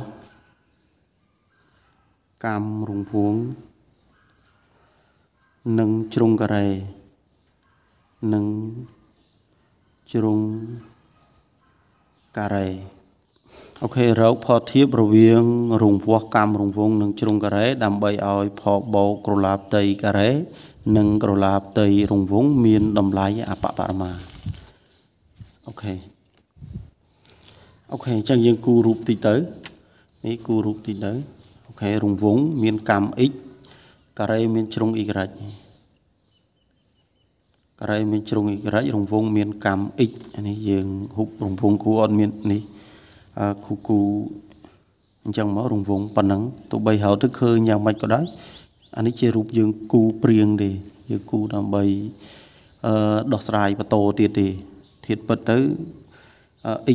កម្មរងភួងនិងជ្រុងការ៉េនិងជ្រុងការ៉េអូខេរកផធៀបរវាង រងវោះកម្មរងវងនិងជ្រុងការ៉េដើម្បីឲ្យផបោកក្រឡាផ្ទៃការ៉េនិងក្រឡាផ្ទៃរងវងមានតម្លៃអបបរមាអូខេអូខេអញ្ចឹងយើងគូររូបតិចទៅនេះគូររូបតិចទៅអូខេរង្វង់មានកម្ម x ការ៉េមានជ្រុង y ការ៉េមានជ្រុង y រង្វង់មានកម្ម x នេះយើងហូបរង្វង់គូអត់មាននេះគូគូអញ្ចឹងមករង្វង់ប៉ុណ្ណឹងទោះបីហៅទៅឃើញយ៉ាងម៉េចក៏ដោយអានេះជារូបយើងគូព្រៀងទេយើងគូដើម្បីអឺដោះស្រាយបតោទៀតទេធៀបពិតទៅ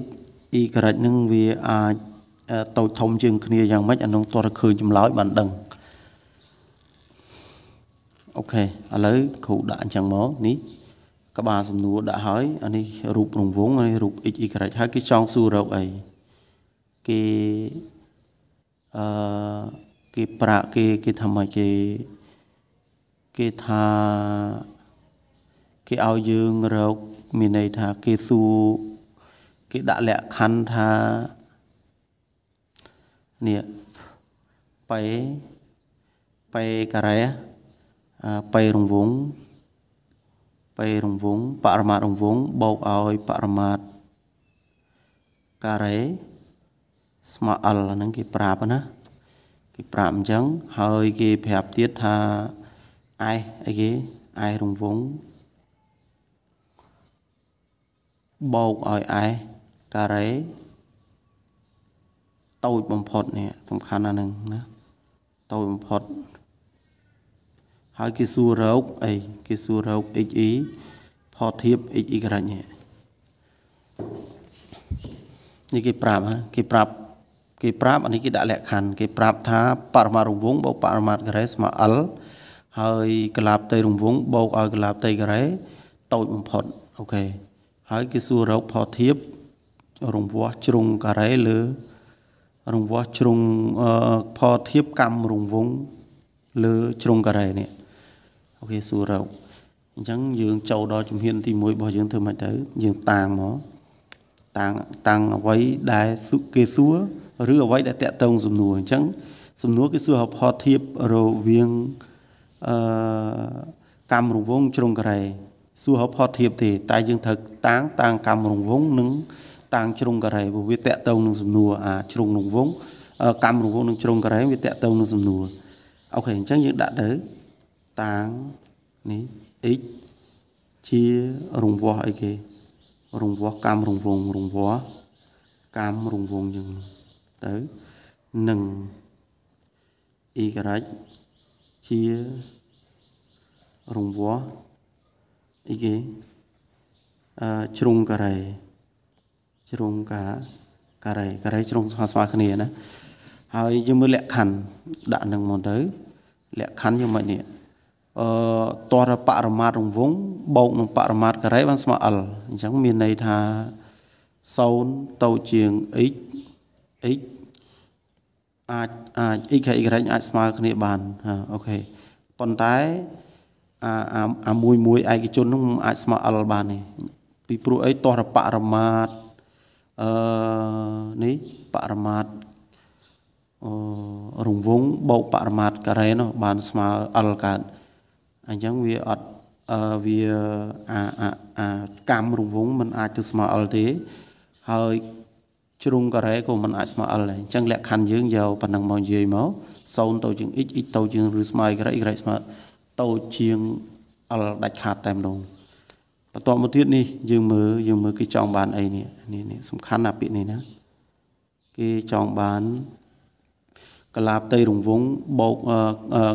x អ៊ីក្រិចនឹងវាអាចតូចធំជាងគ្នាយ៉ាងម៉េចអានោះតើឃើញចម្លើយបានដឹងអូខេឥឡូវគ្រូដាក់អញ្ចឹងមកនេះក្បាលសំណួរដាក់ហើយអានេះរូបរង្វង់អានេះរូប x y ហើយគេចង់សួររកអីគេអឺគេប្រាក់គេគេថាម៉េចគេគេថាគេឲ្យយើងរកមានន័យថាគេសួរគេដាក់លក្ខខណ្ឌថានេះបៃបៃការ៉េបៃរង្វង់បៃរង្វង់បរមាតរង្វង់បូកឲ្យបរមាតការ៉េស្មើអលហ្នឹងគេប្រាប់ណាគេប្រាប់អញ្ចឹងហើយគេប្រាប់ទៀតថាអេសអីគេអេសរង្វង់បូកឲ្យអេសការ៉េតូចបំផុតនេះសំខាន់ណាស់ហ្នឹងណាតូចបំផុត ហើយគេសួររោគអីគេសួររោគ HE ផតធៀប HE ក្រាច់នេះនេះគេប្រាប់គេប្រាប់គេប្រាប់អានេះគេដាក់លក្ខខណ្ឌគេប្រាប់ថាបរមារង្វង់បូកបរមាការ៉េស្មើ L ហើយកលាបតៃរង្វង់បូកឲ្យកលាបតៃការ៉េតូចបំផុតអូខេហើយគេសួររោគផតធៀប HE រង្វាស់ជ្រុងការ៉េលើរង្វាស់ជ្រុងផធៀបកម្មរង្វង់លើជ្រុងការ៉េនេះអូខេសួររកអញ្ចឹងយើងចូលដល់ជំហាន ទី1របស់យើងធ្វើមិនទៅយើងតាងមកតាងតាំងអ្វីដែលគេសួរឬអ្វីដែលតាក់ទងសំណួរអញ្ចឹងសំណួរគេសួរហៅផតធៀបរវាងអឺកម្មរង្វង់ជ្រុងការ៉េសួរហៅផតធៀបទេតែយើងត្រូវតាងតាងកម្មរង្វង់និងតាំងជ្រុងការ៉េព្រោះវាតកតងនឹងសំណួរអាជ្រុងក្នុងវងកម្មរង្វង់នឹងជ្រុងការ៉េវាតកតងនឹងសំណួរអូខេអញ្ចឹងយើងដាក់ទៅតាំងនេះ x ជារង្វាស់អីគេរង្វាស់កម្មរង្វង់រង្វាស់កម្មរង្វង់អញ្ចឹងទៅនឹង y ជារង្វាស់អីគេអឺជ្រុងការ៉េជ្រុងកាការ៉េការ៉េជ្រុងស្មើស្មើគ្នាណាហើយយើងមើលលក្ខខណ្ឌដាក់នឹងមកទៅលក្ខខណ្ឌយ៉ាងម៉េចនេះអឺតរបរមាត រង្វង់បូកនឹងបរមាតការ៉េបានស្មើ L អញ្ចឹងមានន័យថា0តូចជាង x x អាចអាច x ហើយ y អាចស្មើគ្នាបានអូខេប៉ុន្តែអាអាមួយមួយឯកជននឹងអាចស្មើ L បានទេពីព្រោះអីតរបរមាត្រអឺនេះបរមាតអរង្វង់បោកបរមាតការ៉េនោះបានស្មើអលកើតអញ្ចឹងវាអត់អឺវាអាអាកម្មរង្វង់มันអាចទៅស្មើអលទេហើយជ្រុងការ៉េក៏มันអាចស្មើអលដែរអញ្ចឹងលក្ខខណ្ឌយើងយកប៉ុណ្ណឹងមកនិយាយមក0តូចជាង x x តូចជាងឬស្មើ y y ស្មើតូចជាងអលដាច់ខាតតែម្ដងបន្តមកទៀតនេះយើងមើលយើងមើលគេចង់បានអីនេះនេះសំខាន់ណាពាក្យនេះណាគេចង់បានកលាបផ្ទៃរង្វង់បោក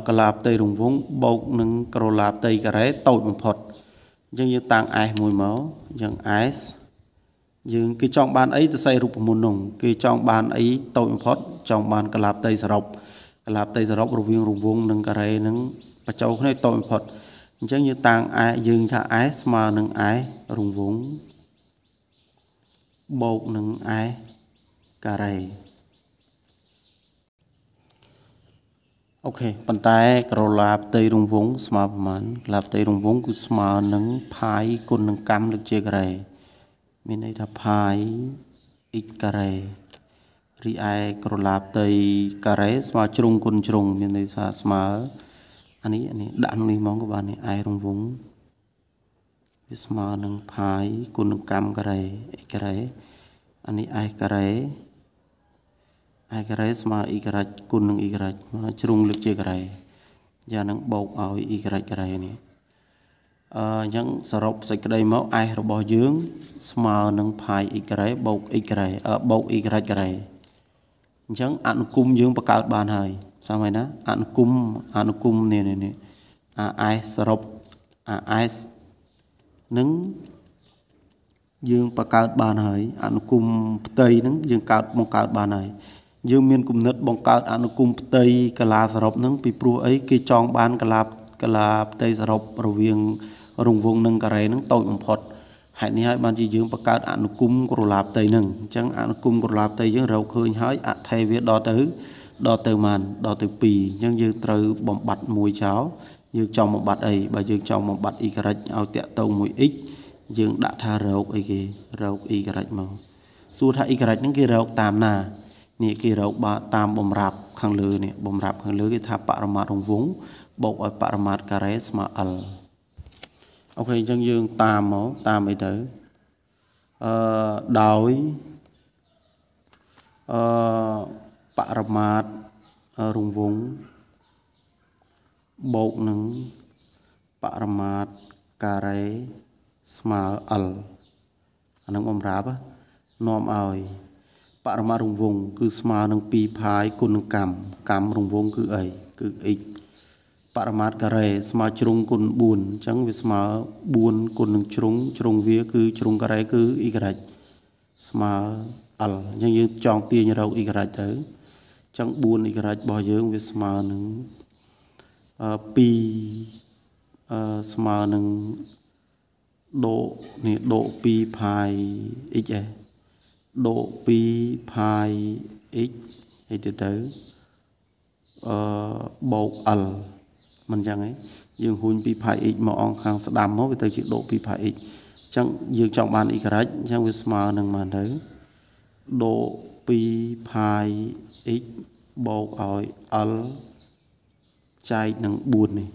កលាបផ្ទៃរង្វង់បោកនឹងក្រឡាបផ្ទៃការ៉េតូចបំផុតអញ្ចឹងយើងតាំង S មួយមកអញ្ចឹង S យើងគេចង់បានអីទៅសៃរូបមន្តនោះគេចង់បានអីតូចបំផុតចង់បានកលាបផ្ទៃសរុបកលាបផ្ទៃសរុបរវាងរង្វង់និងការ៉េនឹងបញ្ចូលគ្នាតូចបំផុតអញអញ្ចឹងយើងតាំងអែយើងថាអែស្មើនឹងអែរង្វង់បូកនឹងអែការ៉េអូខេប៉ុន្តែក្រឡាផ្ទៃរង្វង់ស្មើប្រមាណក្រឡាផ្ទៃរង្វង់គឺស្មើនឹងផាយគុណនឹងកម្មលើកជាការ៉េមានន័យថាផាយ x ការ៉េរីឯក្រឡាផ្ទៃការ៉េស្មើជ្រុងគុណជ្រុង មានន័យថាស្មើអានេះអានេះដាក់ក្នុងនេះហ្មងក៏បាននេះឯរង្វង់វាស្មើនឹងផាយគុណនឹងកម្មការ៉េអ៊ីការ៉េអានេះឯការ៉េឯការ៉េស្មើអ៊ីការ៉េគុណនឹងអ៊ីការ៉េមកជ្រុងលើកជាការ៉េយ៉ាងនឹងបូកឲ្យអ៊ីការ៉េការ៉េនេះអឺយ៉ាងសរុបសេចក្តីមកឯរបស់យើង ស្មើនឹងផាយអ៊ីការ៉េបូកអ៊ីការ៉េបូកអ៊ីការ៉េការ៉េអញ្ចឹងអនុគមយើងបង្កើតបានហើយសម័យណាអនុគមអនុគមនេះនេះ AS សរុប AS នឹងយើងបង្កើត បានហើយ អនុគមផ្ទៃហ្នឹងយើងកើតបង្កើតបានហើយយើងមានគុណិតបង្កើតអនុគមផ្ទៃកលាសរុបហ្នឹងពីព្រោះអីគេចង់បានកលាកលាផ្ទៃសរុបរវាង រងវងនិងការ៉េហ្នឹងតូចបំផុតហេតុនេះហើយបានជាយើងបង្កើតអនុគមក្រឡាផ្ទៃហ្នឹងអញ្ចឹងអនុគមក្រឡាផ្ទៃយើងរកឃើញហើយអថេវាដល់ទៅដល់ទៅម៉ានដល់ទៅ2អញ្ចឹងយើងត្រូវបំបត្តិមួយចោលយើងចង់បំបត្តិអីបើយើងចង់បំបត្តិ y ឲ្យតាក់ទងមួយ x យើងដាក់ថារោគអីគេរោគ y មកសួរថា y ហ្នឹងគេរោគតាមណានេះគេរោគបាតាមបំរាប់ខាងលើនេះបំរាប់ខាងលើគេថាបរមាត្ររង្វង់បូកឲ្យបរមាត្រការ៉េស្មើ l អូខេអញ្ចឹងយើងតាមមកតាមអីទៅអឺដោយអឺបរមាតរង្វង់បូកនឹងបរមាតការ៉េស្មើ L អានឹងបំរាប់នាំឲ្យបរមារង្វង់គឺស្មើនឹង2ផាយគុណនឹងកម្មកម្មរង្វង់គឺអីគឺ x បរមាតការ៉េស្មើជ្រុងគុណ4អញ្ចឹងវាស្មើ4គុណនឹងជ្រុង ជ្រុងវាគឺជ្រុងការ៉េគឺ y ស្មើ L អញ្ចឹងយើងចង់ទាញរក y ទៅចឹង4នៃការ៉ាចរបស់យើងវាស្មើនឹង2អឺស្មើនឹងដកនេះដក2ផាយ x ឯងដក2ផាយ x ហើយទៅទៅអឺបូក l មិនចឹងឯងយើងហួញ2ផាយ x មកអង្គខាងស្ដាំមកវាទៅ ជាដក2ផាយ x ចឹងយើងចង់បាន y អញ្ចឹងវាស្មើនឹងបានទៅដក2 pi x បូកឲ្យ l ចែកនឹង4នេះ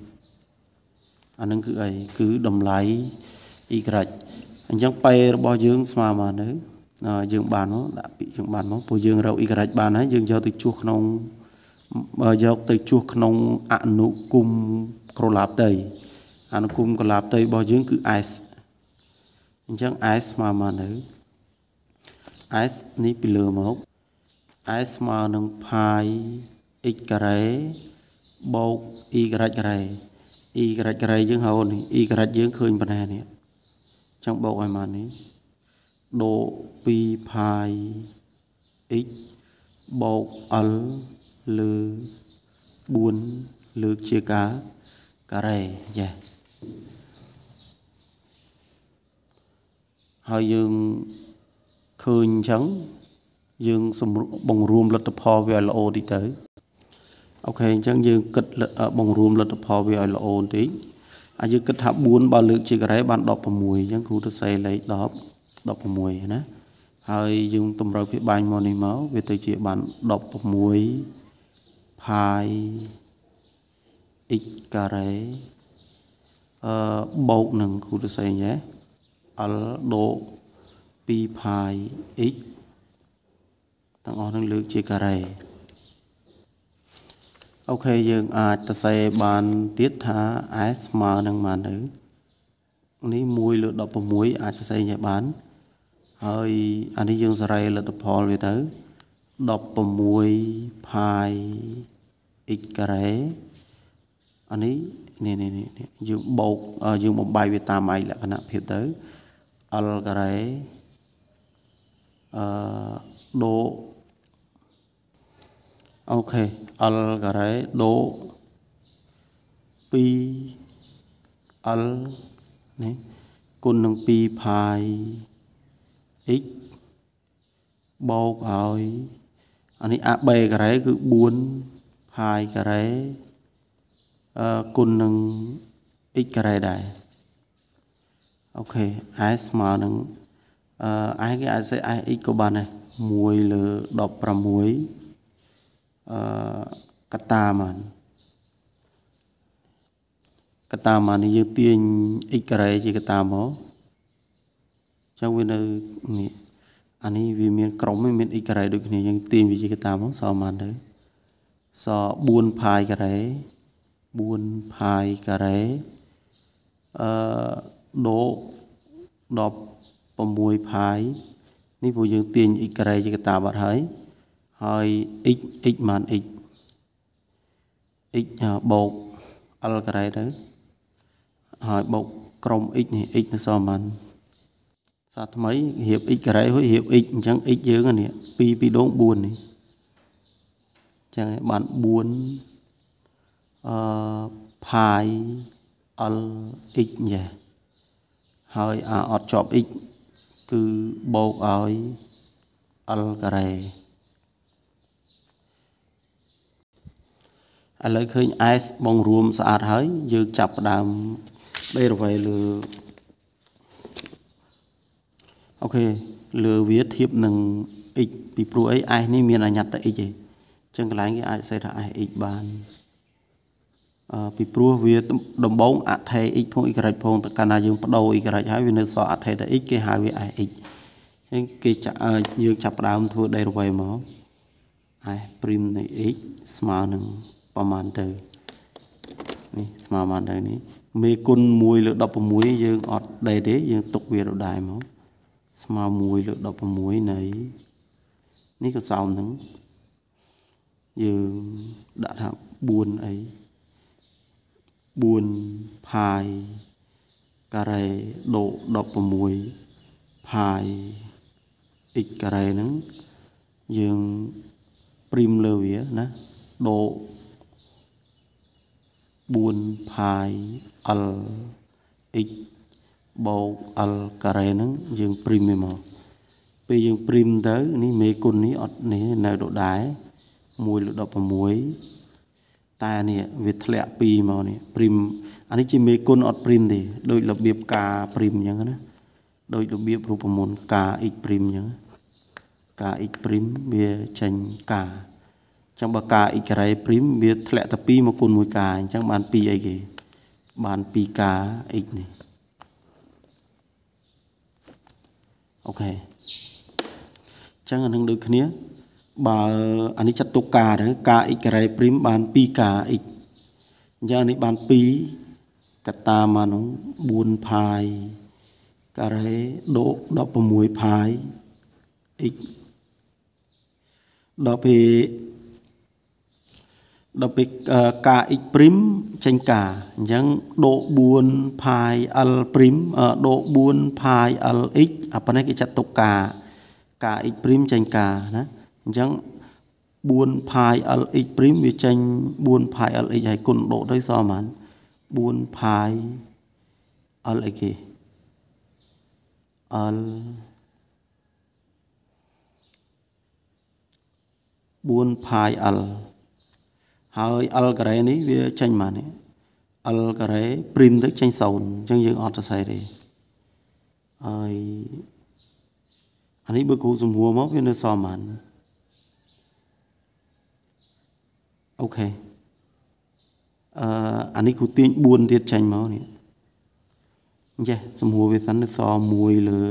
អានឹងគឺអីគឺតម្លៃ y អញ្ចឹងប៉េរបស់យើងស្មើមកនៅ យើងបានមកដាក់ពាក្យយើងបានមកព្រោះយើងរក y បានហើយយើងយកទៅជួសក្នុងយកទៅជួសក្នុងអនុគមក្រឡាបតីអនុគមក្រឡាបតីរបស់យើងគឺ s អញ្ចឹង s ស្មើមកនៅ2 s នេះពីលើមក s ស្មើនឹង pi x ការ៉េបូក y ការ៉េការ៉េ y ការ៉េការ៉េយើងហៅនេះ y ការ៉េយើងឃើញប៉ុណ្ណានេះចង់បូកឲ្យមកនេះដូ2 pi x បូក l លើ4លើកជាការការ៉េយ៉ាហើយយើងឃើញអញ្ចឹងយើងសម្រុបង្រួមលទ្ធផលវាឲ្យល្អតិចទៅអូខេអញ្ចឹងយើងគិតបង្រួមលទ្ធផលវាឲ្យល្អតិចអាយើងគិតថា4បើលើកជាការ៉េបាន16អញ្ចឹងគ្រូទៅសេលេខ10 16ណាហើយយើងតម្រូវពីបាញ់មកនេះមកវាទៅជាបាន16 pi x ការ៉េអឺបូកនឹងគ្រូទៅសេញហ៎ l ដូ2 pi x ទាំងអស់នឹងលើកជាការ៉េអូខេយើងអាចសរសេរបានទៀតថា s ស្មើនឹងម៉ានទៅនេះ1លើ16អាចសរសេរយ៉ាងបានហើយអានេះយើងសរសេរលទ្ធផលវាទៅ16 pi x ការ៉េអានេះនេះនេះយើងបូកយើងបំបាយវាតាមឯកលក្ខណៈភាពទៅ l ការ៉េអឺដូអូខេ L ការ៉េដូ2 L នេះគុណនឹង2 pi x បូកឲ្យអានេះ AB ការ៉េគឺ4 pi ការ៉េអឺគុណនឹង x ការ៉េដែរអូខេ s ស្មើនឹងអឺ i គេអាចសេ i x ក៏បានដែរ1លើ16អឺកតាមានកតាមានេះយើងទាញ x ការ៉េជាកតាមកចឹងវានៅនេះអានេះវាមានក្រុមមាន x ការ៉េដូចគ្នាយើងទាញវាជាកតាមកសល់ប៉ុន្មានទៅស4ផាយការ៉េ4ផាយការ៉េអឺដក10 6ផាយនេះពួកយើងទាញ x ការ៉េជាកតាបាត់ហើយហើយ x x ម៉ាន x x បូក l ការ៉េទៅហើយបូកក្រុម x នេះ x នៅសល់ប៉ុន្មានសាថ្មីរៀប x ការ៉េហើយរៀប x អញ្ចឹង x យើងនេះ2 2ដង4នេះអញ្ចឹងបាន4អឺផាយ l x យ៉ាហើយអាអត់ជាប់ x គឺបូកឲ្យ l ការ៉េឥឡូវឃើញ s បងរួមស្អាតហើយ យើងចាប់ផ្ដើម derivative លើអូខេលើវាធៀបនឹង x ពីព្រោះអី s នេះមានអញ្ញត្ត x ទេអញ្ចឹងកន្លែងគេអាចសេថា s x បានពីព្រោះវាដំបងអថេ x ផង y ផងតកាលណាយើងបដូរ y ហើយវានៅសល់អថេតែ x គេហៅវា x អញ្ចឹងគេយើងចាប់ផ្ដើមធ្វើ derivative មក f ព្រីមនៃ x ស្មើនឹងប្រមាណទៅនេះស្មើប្រមាណទៅនេះមេគុណ1លើ16យើងអត់ដេទេយើងទុកវាដដែលមកស្មើ1លើ16នៃនេះក៏សមនឹងយើងដាក់ថា4អី4ផាយការ៉េដូ16ផាយ x ការ៉េហ្នឹង យើងព្រីមលើវាណា ដូ4ផាយ l x បូក l ការ៉េហ្នឹងយើងព្រីមវាមកពេលយើងព្រីមទៅនេះមេគុណនេះអត់នេះនៅដដែល1លើ16តែនេះវាធ្លាក់ពីមកនេះព្រីមអានេះជាមេគុណអត់ព្រីមទេដូចរបៀបការព្រីមអញ្ចឹងណាដូចរបៀបរូបមន្តការ x ព្រីមអញ្ចឹងការ x ព្រីមវាចេញការអញ្ចឹងបើការ x ការ៉េព្រីមវា ធ្លាក់ទៅ2មកគុណមួយការអញ្ចឹងបាន2អីគេបាន2ការ x នេះអូខេអញ្ចឹងអានឹងដូចគ្នាបើអានេះចាត់ទុកការហ្នឹងការ x ការ៉េព្រីមបាន2ការ x អញ្ចឹងនេះបាន2កតាមកនោះ4ផាយការ៉េដក16ផាយ x ដល់ពេលដល់ពេលការ x ព្រីមចេញការអញ្ចឹងដក4ផាយ l ព្រីមដក4ផាយ lx អាប៉ុណ្ណេះគេចាត់ទុកការការ x ព្រីមចេញការណាអញ្ចឹង4 pi LX' វាចេញ4 pi LX ហើយគុណដកទៅសល់ប៉ុន្មាន4 pi L អីគេ L 4 pi L ហើយ L ការ៉េនេះវាចេញមកនេះ L ការ៉េ prim ទៅចេញ0អញ្ចឹងយើងអត់សរសេរទេហើយអានេះបើគ្រូសម្រួលមកវានៅសល់ប៉ុន្មានអូខេអឺអានេះគូទាញ4ទៀតចាញ់មកនេះចេះសម្រួលវាសិននឹងស1លើ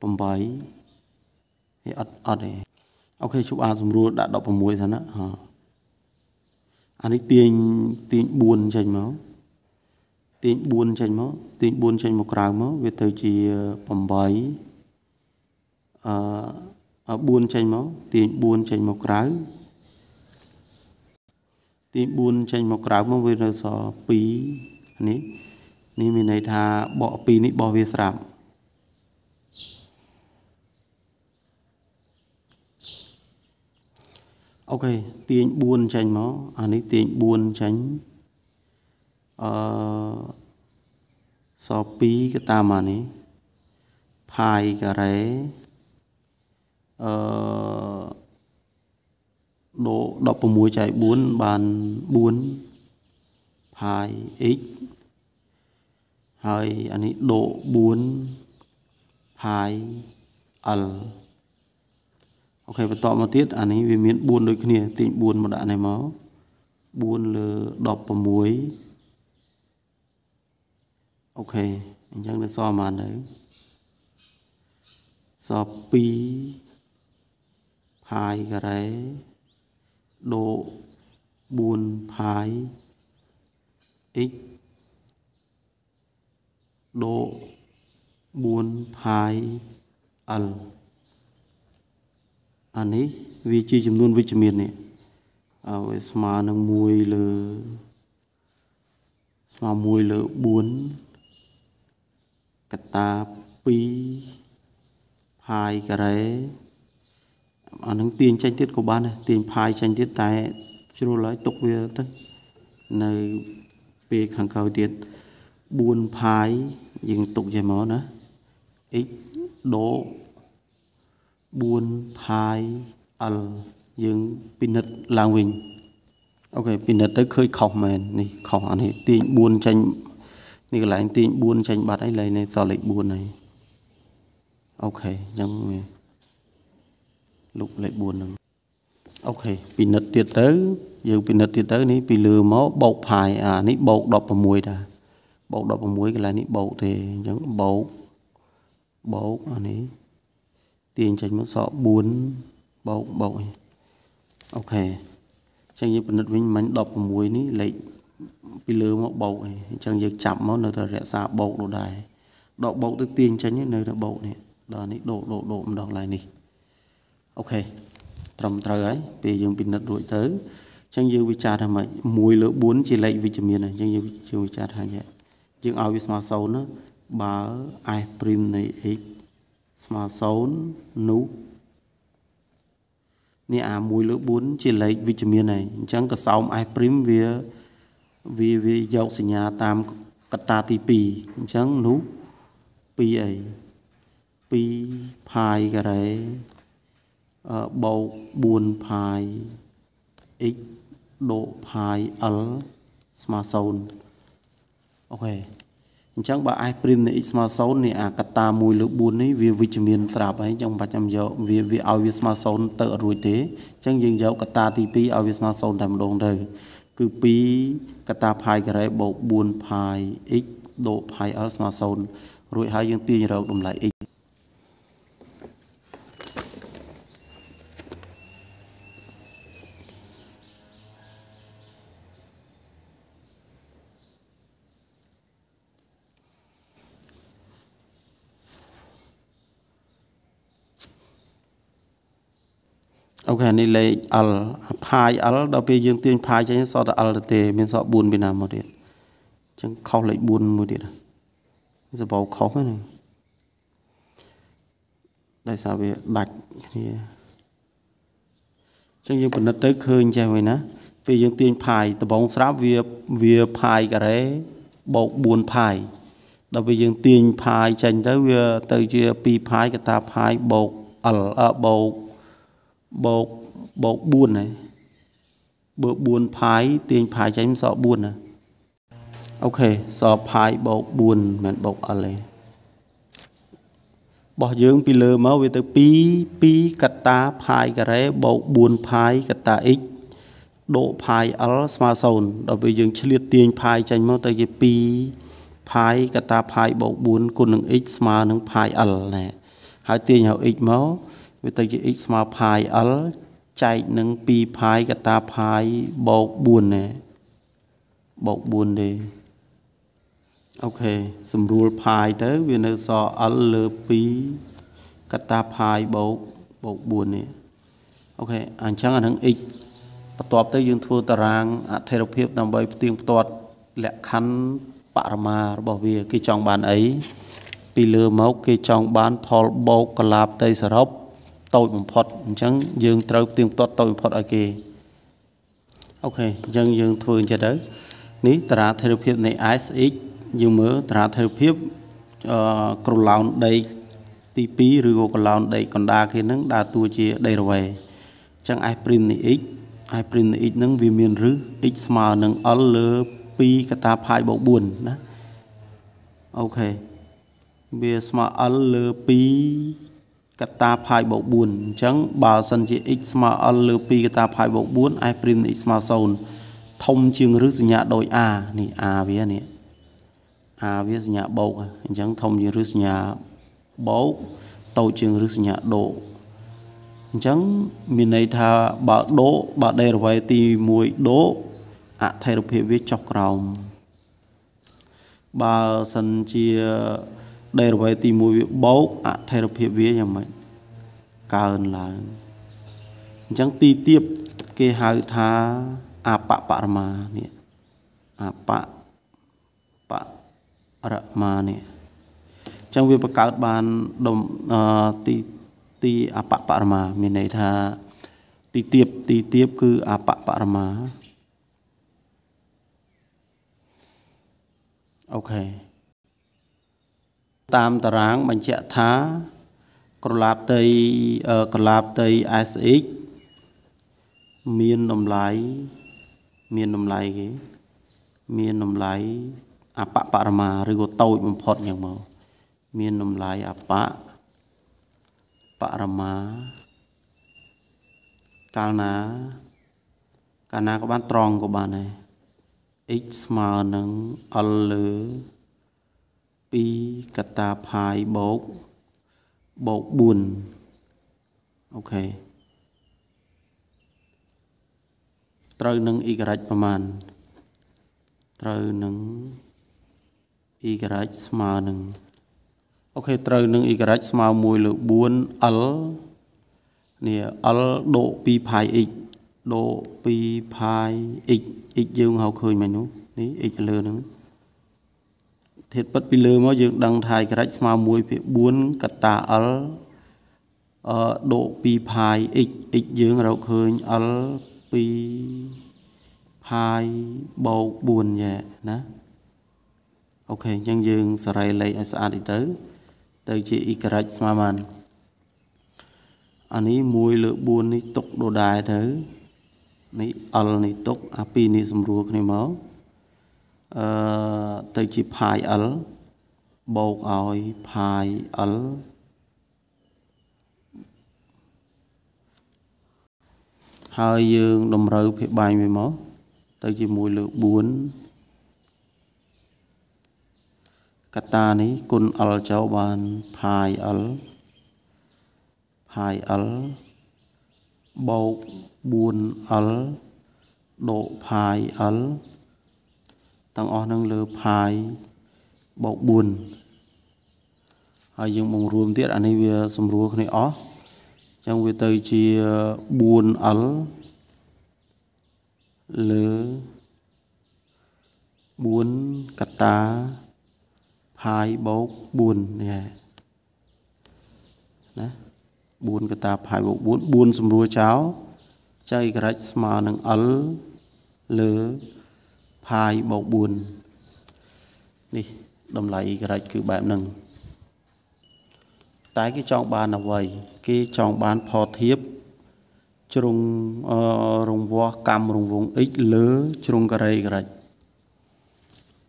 8ហើយអត់អត់ទេអូខេជប់អាសម្រួលដាក់16សិនណាហ៎អានេះទាញទាញ4ចេញមកទាញ4ចេញមកទាញ4ចេញមកក្រៅមកវាទៅជា8អឺ4ចេញមកទាញ4ចេញមកក្រៅទី4ចេញមកក្រៅមកវានៅសល់2នេះនេះមានន័យថាបក2នេះបោះវាស្រាប់អូខេទាញ4ចេញមកអានេះទាញ4ចេញអឺស2ក៏តាមអានេះផាយការ៉េអឺដូរ16ចែក4បាន4 pi x ហើយអានេះដូរ4 pi l អូខេបន្តមកទៀតអានេះវាមាន4ដូចគ្នា ទាញ4មកដាក់នេះមក4លើ16អូខេអញ្ចឹងវាសល់ប៉ុន្មានទៅសល់2 pi ការ៉េដូ4ផាយ x ដូ4ផាយ l អានេះវាជាចំនួនវិជ្ជមាននេះឲ្យស្មើនឹង1លើស្មើ1លើ4កតា2ផាយការ៉េអានឹងទាញចេញទៀតក៏បានដែរទាញផាយចេញទៀតតែជ្រុលហើយទុកវាទៅនៅពេលខាងក្រោយទៀត4ផាយយើងទុកចេញមកណា x ដក4ផាយ l យើងពិនិត្យឡើងវិញអូខេពិនិត្យទៅឃើញខុសមែននេះខុសអានេះទាញ4ចេញនេះកន្លែងទាញ4ចេញបាត់ហើយឡើយនេះសល់លេខ4ហើយអូខេអញ្ចឹងលុកលេខ4ហ្នឹងអូខេពិនិត្យទៀតទៅយើងពិនិត្យទៀតទៅនេះពីលើមកបោកផាយអានេះបោក16តាបោក16កន្លែងនេះបោកទេអញ្ចឹងបោកបោកអានេះទាញចេញមកសក់4បោកបោកអូខេអញ្ចឹងយើងពិនិត្យវិញមិញ16នេះលេខពីលើមកបោកអីអញ្ចឹងយើងចាប់មកនៅតែរក្សាបោកនោះដែរដកបោកទៅទាញចេញនៅតែបោកនេះដល់នេះដកដកដកម្ដងឡើងនេះអូខេត្រឹមត្រូវហើយពេលយើងពិនិត្យរួចទៅអញ្ចឹងយើងវិចារថាម៉េច1លើ4ជាលេខវិជ្ជមានអញ្ចឹងយើងយើងវិចារថាយ៉ាងយើងឲ្យវាស្មើ0ណាបើ s ព្រីមនៃ x ស្មើ0នោះនេះអា1លើ4ជាលេខវិជ្ជមានហើយអញ្ចឹងកសោម s ព្រីមវាវាវាយកសញ្ញាតាមកត្តាទី2អញ្ចឹងនោះ2អី2 pi ការ៉េបូក4ផាយ x ដកផាយ l ស្មើ0អូខេអញ្ចឹងបើ i' នៃ x ស្មើ0នេះអាកត្តា1លើ4នេះវាវិជ្ជមានស្រាប់ហើយអញ្ចឹងមិនបាច់ចាំយកវាវាឲ្យវាស្មើ0ទៅអត់រួចទេអញ្ចឹងយើងយកកត្តាទី2ឲ្យវាស្មើ0តែម្ដងទៅគឺ2កត្តាផាយការ៉េបូក4ផាយ x ដកផាយ l ស្មើ0រួចហើយយើងទាញរកតម្លៃ x អូខេនេះលេខ L ផាយ L ដល់ពេលយើងទាញផាយចេញសតតែ L ទៅទេមានសត4ពីណាមកទៀតអញ្ចឹងខុសលេខ4មួយទៀតនេះសបោខុសហ្នឹងដោយសារវាដាច់គ្នាអញ្ចឹងយើងពិនិត្យទៅឃើញចេះវិញណា ពេលយើងទាញផាយដបងស្រាប់វាវាផាយការ៉េបូក4ផាយដល់ពេលយើងទាញផាយចេញទៅវាទៅជា2ផាយកតាផាយបូក L បូកបោកបោក4ហើយបើ4ផាយទាញផាយចេញសល់4ណាអូខេសល់ផាយបោក4មិនបោកអលទេបោះយើងពីលើមកវាទៅ2 2កតាផាយការ៉េបោក4ផាយកតា x ដកផាយ l ស្មើ0ដល់ពេលយើងឆ្លៀតទាញផាយចេញមកទៅជា2ផាយកតាផាយបោក4គុណនឹង x ស្មើនឹងផាយ l ណែហើយទាញហៅ x មកវាទៅជា x ស្មើផាយ l ចែកនឹង2ផាយកតាផាយបូក4ណែបូក4ទេអូខេសម្រួលផាយទៅវានៅសល់ l លើ2កតាផាយបូកបូក4នេះអូខេអញ្ចឹងអានឹង x បន្ទាប់ទៅយើងធ្វើតារាងអធិរភាពដើម្បីផ្ទៀងផ្ទាត់ លក្ខខណ្ឌបរមារបស់វា គេចង់បានអីពីលើមកគេចង់បានផលបូកកលាបតីសរុបតូចបំផុតអញ្ចឹងយើងត្រូវទៀងទាត់តូចបំផុតឲ្យគេអូខេអញ្ចឹងយើងធ្វើអញ្ចឹងទៅនេះតារាធិរភាពនៃ SX យើងមើលតារាធិរភាពអឺក្រឡោនដីទី2ឬក៏ក្រឡោនដីកណ្ដាលគេហ្នឹងដើរតួជាដីរវេអញ្ចឹង S' នៃ X S' នៃ X ហ្នឹងវាមានរឹស X ស្មើនឹង L លើ2កតាផាយបូក4ណាអូខេវាស្មើ L លើ2កតាផាយបូក4អញ្ចឹងបើសិនជា x ស្មើ l លើ2កតាផាយបូក4 f ព្រីមនៃ x ស្មើ0ធំជាងឬសញ្ញាដូច r នេះ r វានេះ r វាសញ្ញាបូកអញ្ចឹងធំជាងឬសញ្ញាបូកតូចជាងឬសញ្ញាដូកអញ្ចឹងមានន័យថាបើដូកបើដេរវ៉ៃទី1ដូកអថិរភាពវាចុះក្រោមបើសិនជាដេរវេទី1វាបោកអថិរភាពវាយ៉ាងម៉េចកើនឡើងអញ្ចឹងទីទៀបគេហៅថា អបបរមានេះអបបរមានេះអញ្ចឹងវាបង្កើតបានទីទីអបបរមា មានន័យថា ទីទៀបទីទៀបគឺអបបរមាអូខេតាមតារាងបញ្ជាក់ថាក្រឡាបតីក្រឡាបតី SX មានតម្លៃមានតម្លៃគេ មានតម្លៃអបបរមាឬក៏តូចបំផុតយ៉ាងមកមានតម្លៃអបបរមាកាលណា កាលណាក៏បាន ត្រង់ក៏បានដែរ x ស្មើនឹង l លើ2កតាផាយបូកបូក4អូខេត្រូវនឹងអ៊ីក្រិចប្រមាណត្រូវនឹងអ៊ីក្រិចស្មើនឹងអូខេត្រូវនឹងអ៊ីក្រិចស្មើ1លើ 4l នេះ l ដូក 2π x ដូក 2π x x យើងហៅឃើញមិននោះនេះ x លើនឹងធាតុពិតពីលើមកយើងដឹងថាឯករាជ្យស្មើ1ភាគ4កតា L អឺដក2 pi x x យើងរកឃើញ L 2 pi បូក4យ៉ាណាអូខេអញ្ចឹងយើងសរេលេខឲ្យស្អាតតិចទៅ ទៅជាអ៊ីក្រិចស្មើបានអានេះ1លើ4នេះຕົកដដែលទៅនេះ L នេះຕົកអា2នេះសម្រួលគ្នាមកអឺទៅជា pi l បូកឲ្យ pi l ហើយយើងតម្រូវភាគបាយមួយមក ទៅជាមួយលើ4កតានេះគុណ l ចោលបាន pi l pi l បូក 4l ដក pi l ទាំងអស់នឹងលើផាយបោក4ហើយយើងបង្រួមទៀតអានេះវាសម្រួលគ្នាអស់អញ្ចឹងវាទៅជា 4L លើ4កតាផាយបោក4នេះណា4កតាផាយបោក4 4សម្រួលចោលចៃក្រិចស្មើនឹង L លើ4ហើយបូក4នេះតម្លៃក្រិចគឺបែបហ្នឹងតែគេចង់បានអ្វីគេចង់បានផតធៀបជ្រុងរង្វាស់កម្មរង្វង់ x លើជ្រុងការ៉េក្រិច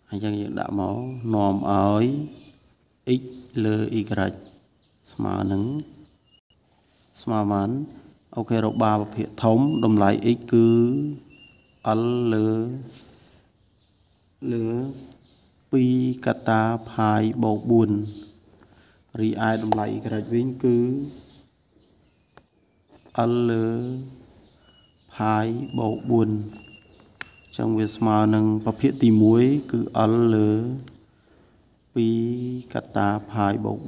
អញ្ចឹងយើងដាក់មកនាំឲ្យ x លើ y ស្មើនឹងស្មើបានអូខេរបាប្រភេទធំតម្លៃ x គឺ l លើលើ2កតាផាយបូក4រីឯតម្លៃក្រិចវិញគឺ L លើផាយបូក4អញ្ចឹងវាស្មើនឹងប្រភេទទី1គឺ L លើ2កតាផាយបូក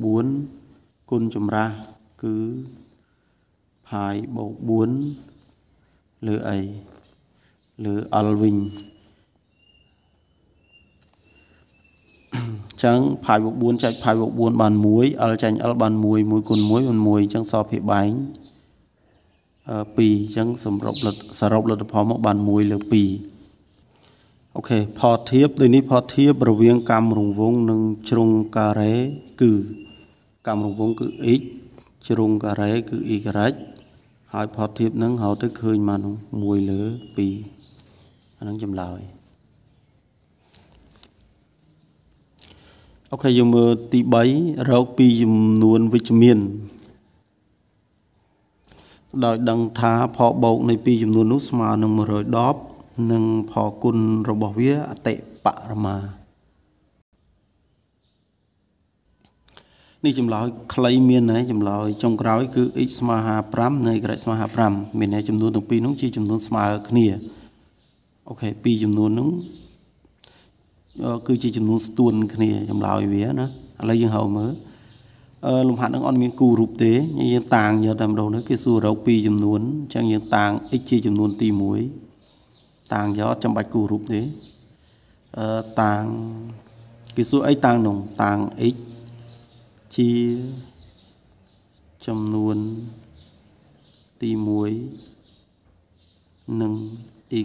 4គុណចម្រាស់គឺផាយបូក4លើអីលើ L វិញចឹង pi 4ចែក pi 4បាន1 l ចាញ់ l បាន1 1គុណ1បាន1អញ្ចឹងសល់ភាពបែង2អញ្ចឹងសរុបលទ្ធសរុបលទ្ធផលមកបាន1លើ2អូខេផលធៀបដូចនេះផលធៀបរវាង កម្មរង្វង់និងជ្រុងការ៉េគឺកម្មរង្វង់គឺ x ជ្រុងការ៉េគឺ y ហើយផលធៀបនឹងហៅទៅឃើញមក1លើ2អានឹងចម្លើយអូខេយើងមើលទី3រកពីចំនួនវិជ្ជមានដោយដឹងថាផលបោកនៃពីចំនួននោះស្មើនឹង110និងផលគុណរបស់វាអតិបរមានេះចម្លើយខ្លីមានណាចម្លើយចុងក្រោយ គឺ x ស្មើ55និង y ស្មើ55មានន័យចំនួនទាំងពីរនោះជាចំនួនស្មើគ្នាអូខេពីរចំនួននោះគឺជាចំនួនស្ទួន គ្នាចម្លើយវាណាឥឡូវយើងហៅមើលអឺលំហាត់នឹងអត់មានគូរូបទេយើងតាងយកតែម្ដងនេះគេសួររកពីរចំនួនអញ្ចឹងយើងតាង x ជាចំនួនទី1តាងយកអត់ចាំបាច់គូរូបទេអឺតាងគេសួរអីតាងនោះតាង x ជាចំនួនទី1និង y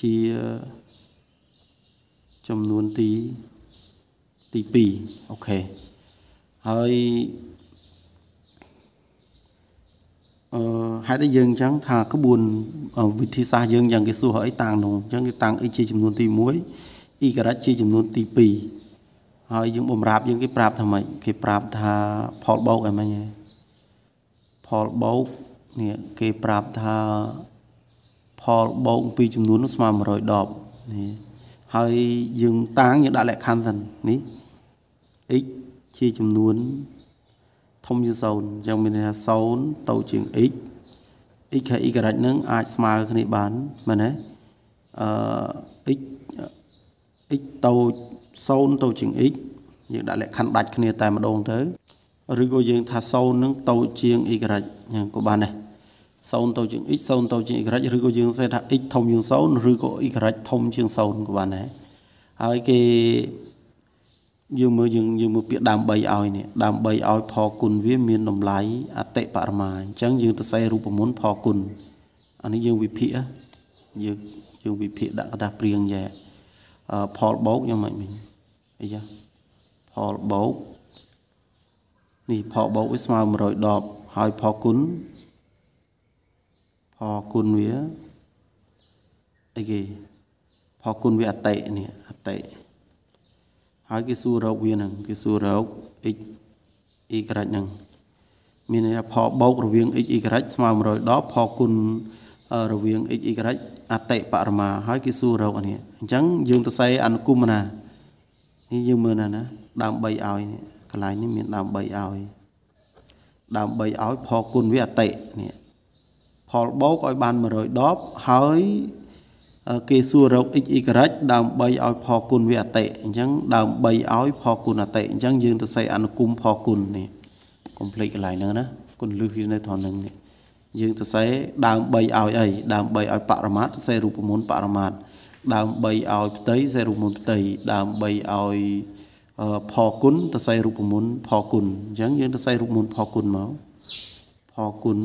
ជាចំនួនទីទី2អូខេហើយអឺហេតុអីយើងអញ្ចឹងថាក្បួន វិធីសាស្ត្រយើងយ៉ាងគេសួរអីតាំងនោះអញ្ចឹងគេតាំង x ជាចំនួនទី1 y ការ៉ាត់ជាចំនួនទី2ហើយយើងបំរាប់យើងគេប្រាប់ថាម៉េចគេប្រាប់ថាផលបោកអីមិញផលបោកនេះគេប្រាប់ថាផលបោកពីចំនួននោះស្មើ110នេះហើយយើងតាំងយើងដាក់លក្ខខណ្ឌសិននេះ x ជាចំនួន ធំជាង0អញ្ចឹងមានន័យថា0តូចជាង x x ហើយ y ហ្នឹងអាចស្មើគ្នាបានមែនទេអឺ x x តូច0តូចជាង x យើងដាក់លក្ខខណ្ឌដាច់គ្នាតែម្ដងទៅឬក៏យើងថា0ហ្នឹងតូចជាង y ហ្នឹងក៏បានដែរ0តូចជាង x 0តូចជាង y ឬក៏យើងសេះថា x ធំជាង0ឬក៏ y ធំជាង0ក៏បានដែរហើយគេយើងមើលយើងយើងមើលពាក្យដើម្បីឲ្យនេះដើម្បីឲ្យ ផលគុណវាមានតម្លៃអតិបរមាអញ្ចឹងយើងទៅសេះរូបមន្តផលគុណអានេះយើងវិភាគយើងយើងវិភាគដាក់កថាព្រៀងយ៉ែផលបោកយ៉ាងម៉េចមិញអីយ៉ាផលបោកនេះផលបោកវាស្មើ110ហើយផលគុណផគុណវាអីគេផគុណវាអតិនេះអតិហើយគេសួររកវាហ្នឹងគេសួររក x y ហ្នឹង មានន័យថាផបោករវាង x y ស្មើ110ផគុណរវាង x y អតិបរមាហើយគេសួររកអានេះអញ្ចឹងយើងទៅសេអនុគមណានេះយើងមើលណាណាដើម3ឲ្យនេះកន្លែងនេះមានដើម3ឲ្យដើម3ឲ្យផគុណវាអតិនេះផលបូកឲ្យបាន110ហើយគេសួររក x y ដើម្បីឲ្យផលគុណវាអតិអញ្ចឹងដើម្បីឲ្យផលគុណអតិអញ្ចឹងយើងទៅសេអនុគមផលគុណនេះកុំភ្លេចកន្លែងហ្នឹងណាគុណលឹះនៅត្រង់ហ្នឹងនេះយើងទៅសេដើម្បីឲ្យអីដើម្បីឲ្យបរមាត់សេរូបមន្តបរមាត់ដើម្បីឲ្យផ្ទៃសេរូបមន្តផ្ទៃដើម្បីឲ្យផលគុណទៅសេរូបមន្តផលគុណអញ្ចឹងយើងទៅសេរូបមន្តផលគុណមកផលគុណ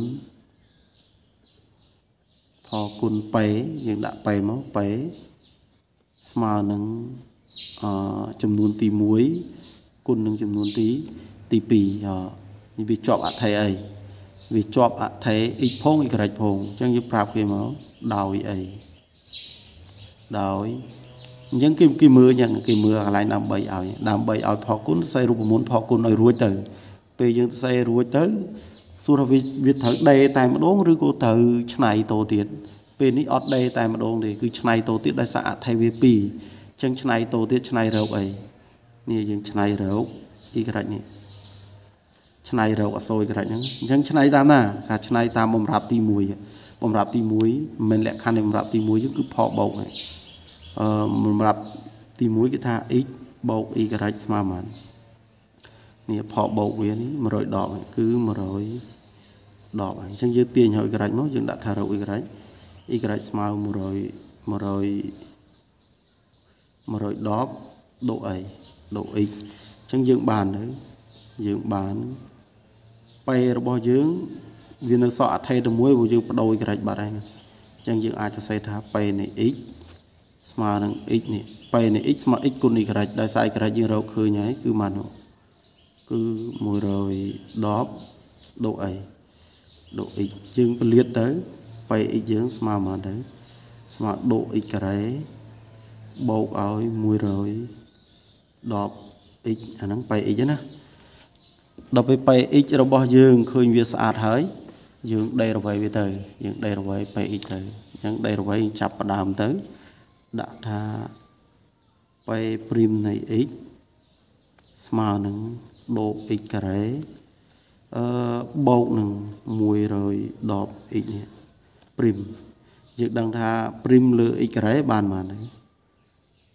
ថគុណប៉េយើងដាក់ប៉េមកប៉េស្មើនឹងអចំនួនទី1គុណនឹងចំនួនទីទី2នេះវាជាប់អថ័យអីវាជាប់អថ័យ x ផង y ផងអញ្ចឹងយើងប្រាប់គេមកដោយអីដោយអញ្ចឹងគេគេមើលយ៉ាងគេមើលកន្លែងដើម្បីឲ្យដើម្បីឲ្យផលគុណសរសេររូបមន្តផលគុណឲ្យរួចទៅ ពេលយើងសរសេររួចទៅសួរថាវាវាត្រូវដេតែម្ដងឬក៏ត្រូវឆ្នៃតទៀតពេលនេះអត់ដេតែម្ដងទេគឺឆ្នៃតទៀតដោយសារអថេវា2អញ្ចឹងឆ្នៃតទៀតឆ្នៃរោគអីនេះយើងឆ្នៃរោគអ៊ីក្រិចនេះឆ្នៃរោគអសូរអ៊ីក្រិចហ្នឹងអញ្ចឹងឆ្នៃតាមណាការឆ្នៃតាមបំរាប់ទី1បំរាប់ទី1មិនមែនលក្ខខណ្ឌនៃបំរាប់ទី1យើងគឺផលបោកហ្នឹងអឺបំរាប់ទី1គឺថា x បូក y ស្មើនឹងនេះផលបោកវានេះ110គឺ110ហើយអញ្ចឹងយើងទាញហើយក្រាច់មកយើងដាក់ថារកអ៊ីក្រាច់អ៊ីក្រាច់ស្មើ100 100 110ដូអីដូ x អញ្ចឹងយើងបានទៅយើងបានប៉េរបស់យើង វានៅសល់អថេតមួយព្រោះយើងបដូរអ៊ីក្រាច់បាត់ហើយណាអញ្ចឹងយើង អាចសរសេរថាប៉េនៃ x ស្មើនឹង x នេះប៉េនៃ x ស្មើ x គុណអ៊ីក្រាច់ដោយសារអ៊ីក្រាច់យើងរកឃើញហើយគឺម៉ាណូគឺ110ដូអីដូ x យើងពលាតទៅ πx យើងស្មើមកទៅ ស្មើដូ x ការ៉េបូកឲ្យ110 x អាហ្នឹង πx ណាដល់ពេល πx របស់ យើងឃើញវាស្អាតហើយ យើងដេរវៃវាទៅយើងដេរវៃ px ទៅអញ្ចឹងដេរវៃចាប់ផ្ដើមទៅដាក់ថា p' នៃ x ស្មើនឹងបូក x ការ៉េអឺបូកនឹង110 x នេះ prim យើងដឹងថា prim លើ x ការ៉េបានបានហើយ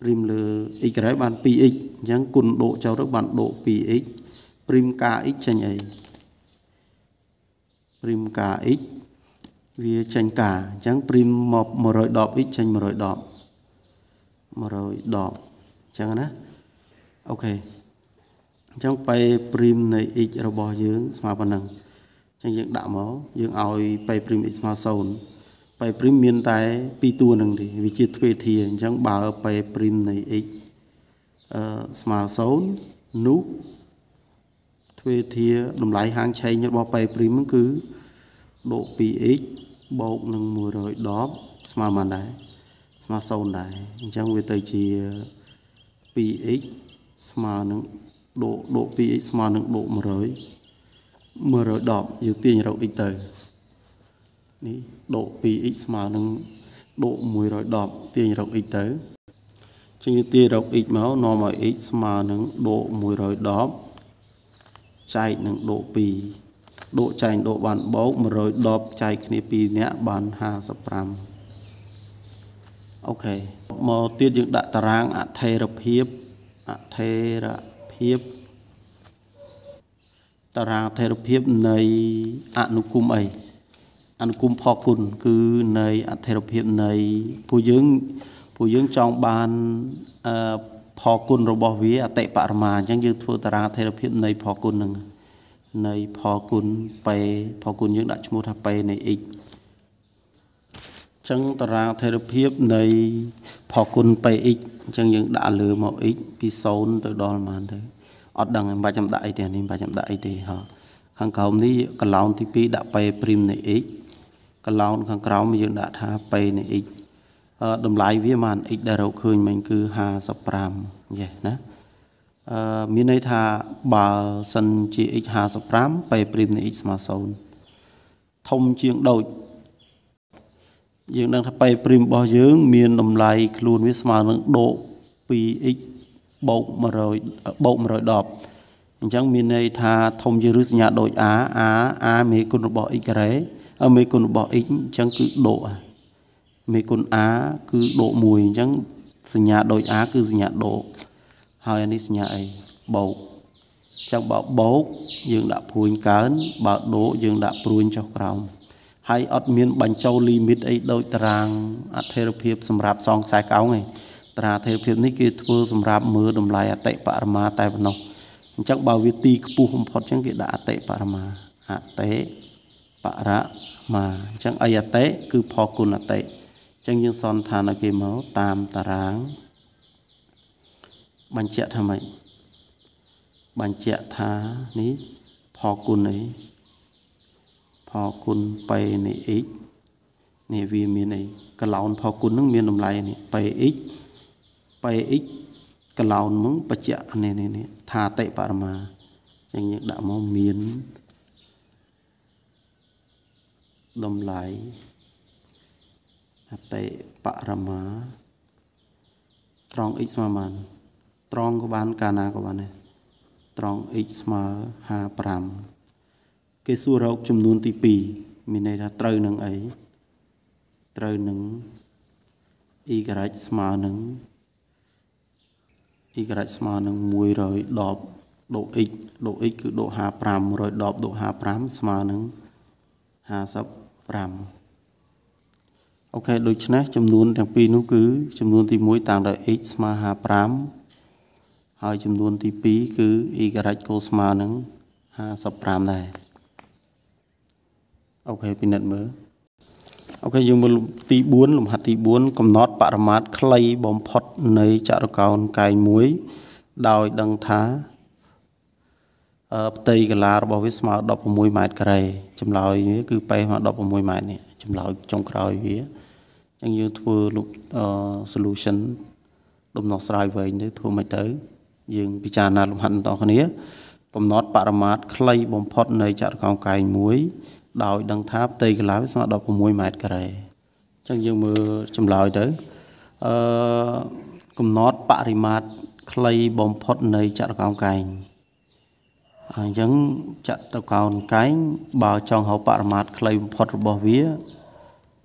prim លើ x ការ៉េបាន 2x អញ្ចឹងគុណដកចោលទៅបានដក 2x prim ការ x ចេញអី prim ការ x វាចេញការអញ្ចឹង prim មក 110x ចេញ110 110អញ្ចឹងណាអូខេអញ្ចឹងប៉ៃព្រីមនៃ x របស់យើងស្មើប៉ុណ្ណឹងអញ្ចឹងយើងដាក់មកយើងឲ្យប៉ៃព្រីម x ស្មើ0ប៉ៃព្រីមមានតែ2តួនឹងទេវាជាទ្វេធាអញ្ចឹងបើប៉ៃព្រីមនៃ x អឺស្មើ0នោះទ្វេធាតម្លៃហាងឆេងរបស់ប៉ៃព្រីមហ្នឹងគឺដក 2x បូកនឹង110ស្មើប៉ុណ្ណឹងស្មើ0ដែរអញ្ចឹងវាទៅជា 2x ស្មើនឹងដកដក 2x ស្មើនឹងដក100 110យើងទាញរក x ទៅនេះដក 2x ស្មើនឹងដក110ទាញរក x ទៅចឹងយើងទាញរក x មកនាំឲ្យ x ស្មើនឹងដក110ចែកនឹងដក2ដកចែកដកបានបូក110ចែកគ្នា2នាក់បាន55អូខេមកទៀតយើងដាក់តារាងអថេរភាពអថេរភាពភាពតារាថេរភាពនៃអនុគមអីអនុគមផគុណគឺនៃអថេរភាពនៃពួកយើងពួកយើងចង់បានអឺផគុណរបស់វាអតិបរមាអញ្ចឹងយើងធ្វើតារាថេរភាពនៃផគុណនឹងនៃផលគុណប៉េផលគុណយើងដាក់ឈ្មោះថាប៉េនៃ x ចឹងតារាងថេរភាពនៃផគុណ px អញ្ចឹងយើងដាក់លើមក x ពី0ទៅដល់ប៉ុន្មានទៅអត់ដឹងមិនបាច់ចាំដាក់អីទេនេះមិនបាច់ចាំដាក់អីទេហ៎ខាងក្រោមនេះកន្លោនទី2ដាក់ p ព្រីមនៃ x កន្លោនខាងក្រោមយើងដាក់ថា p នៃ x តម្លៃវាមិន x ដែលរកឃើញមិញគឺ55យេណាអឺមានន័យថាបើសិនជា x 55 p ព្រីមនៃ x ស្មើ0ធំជាងដូចយើងដឹងថាប៉ៃព្រីមរបស់យើង មានតម្លៃខ្លួនវាស្មើនឹងដក 2x បូក100បូក110អញ្ចឹងមានន័យថាធំជាឬសញ្ញាដូច a a a មេគុណរបស់ x ការ៉េមេគុណរបស់ x អញ្ចឹងគឺដកមេគុណ a គឺដក1អញ្ចឹងសញ្ញាដូច a គឺសញ្ញាដកហើយអានេះសញ្ញាអីបូកអញ្ចឹងបើបូក យើងដាក់ព្រួញកើនបើដកយើងដាក់ព្រួញចុះក្រោមហើយអត់មានបញ្ចូលលីមីតអីដូចតារាងអធិរភាពសម្រាប់សងខ្សែកោងឯងតារាងអធិរភាពនេះគេធ្វើសម្រាប់មើលតម្លៃអតិបរមាតែប៉ុណ្ណោះអញ្ចឹងបើវាទីខ្ពស់បំផុតអញ្ចឹងគេដាក់អតិបរមាអតិបរមាអញ្ចឹងអីអតិគឺផលគុណអតិអញ្ចឹងយើងសន្និដ្ឋានឲ្យគេមកតាមតារាងបញ្ជាក់ថាម៉េចបញ្ជាក់ថានេះផលគុណអីផលគុណបេនៃ x នេះវាមានអីកឡោនផលគុណនឹងមានតម្លៃនេះបេ x បេ x កឡោនមកបច្ចៈនេះនេះ ថាតិបរមាអញ្ចឹងយើងដាក់មកមានតម្លៃអតិបរមាត្រង់ x ស្មើបាន ត្រង់ក៏បានកាលណាក៏បានដែរត្រង់ x ស្មើ55គេសួររក ចំនួនទី2មានន័យថាត្រូវនឹងអីត្រូវនឹង e ការ៉ាច់ស្មើនឹង e ការ៉ាច់ស្មើនឹង110ដូ x ដូ x គឺដូ55 110ដូ55ស្មើនឹង55អូខេដូច្នេះចំនួន ទាំងពីរនោះគឺចំនួនទី1តាមដោយ x ស្មើ55ហើយចំនួនទី2គឺ y ការ៉ាច់កូស្មើនឹង55ដែរអូខេពិនិត្យមើលអូខេយើងមើលទី4លំហាត់ទី4កំណត់បរិមាត្រខ្លីបំផុតនៃចរកោណកែងមួយដោយដឹងថាផ្ទៃកាឡារបស់វាស្មើ16ម៉ែត្រការ៉េចម្លើយនេះគឺប៉េមក16ម៉ែត្រនេះចម្លើយចុងក្រោយវាអញ្ចឹងយើងធ្វើលុប solution ដំណោះស្រាយវែងទៅធ្វើមិនទៅយើងពិចារណាលំហាត់បន្តគ្នា កំណត់បរិមាត្រខ្លីបំផុតនៃចរកោណកែងមួយដោយដឹងថាផ្ទៃកន្លោយស្មើដល់6ម៉ែត្រការ៉េអញ្ចឹងយើងមើលចម្លើយទៅអឺកំណត់បរិមាត្រខ្លីបំផុតនៃចតុកោណកែងអញ្ចឹងចតុកោណកែងបើចង់ហៅបរិមាត្រខ្លីបំផុតរបស់វា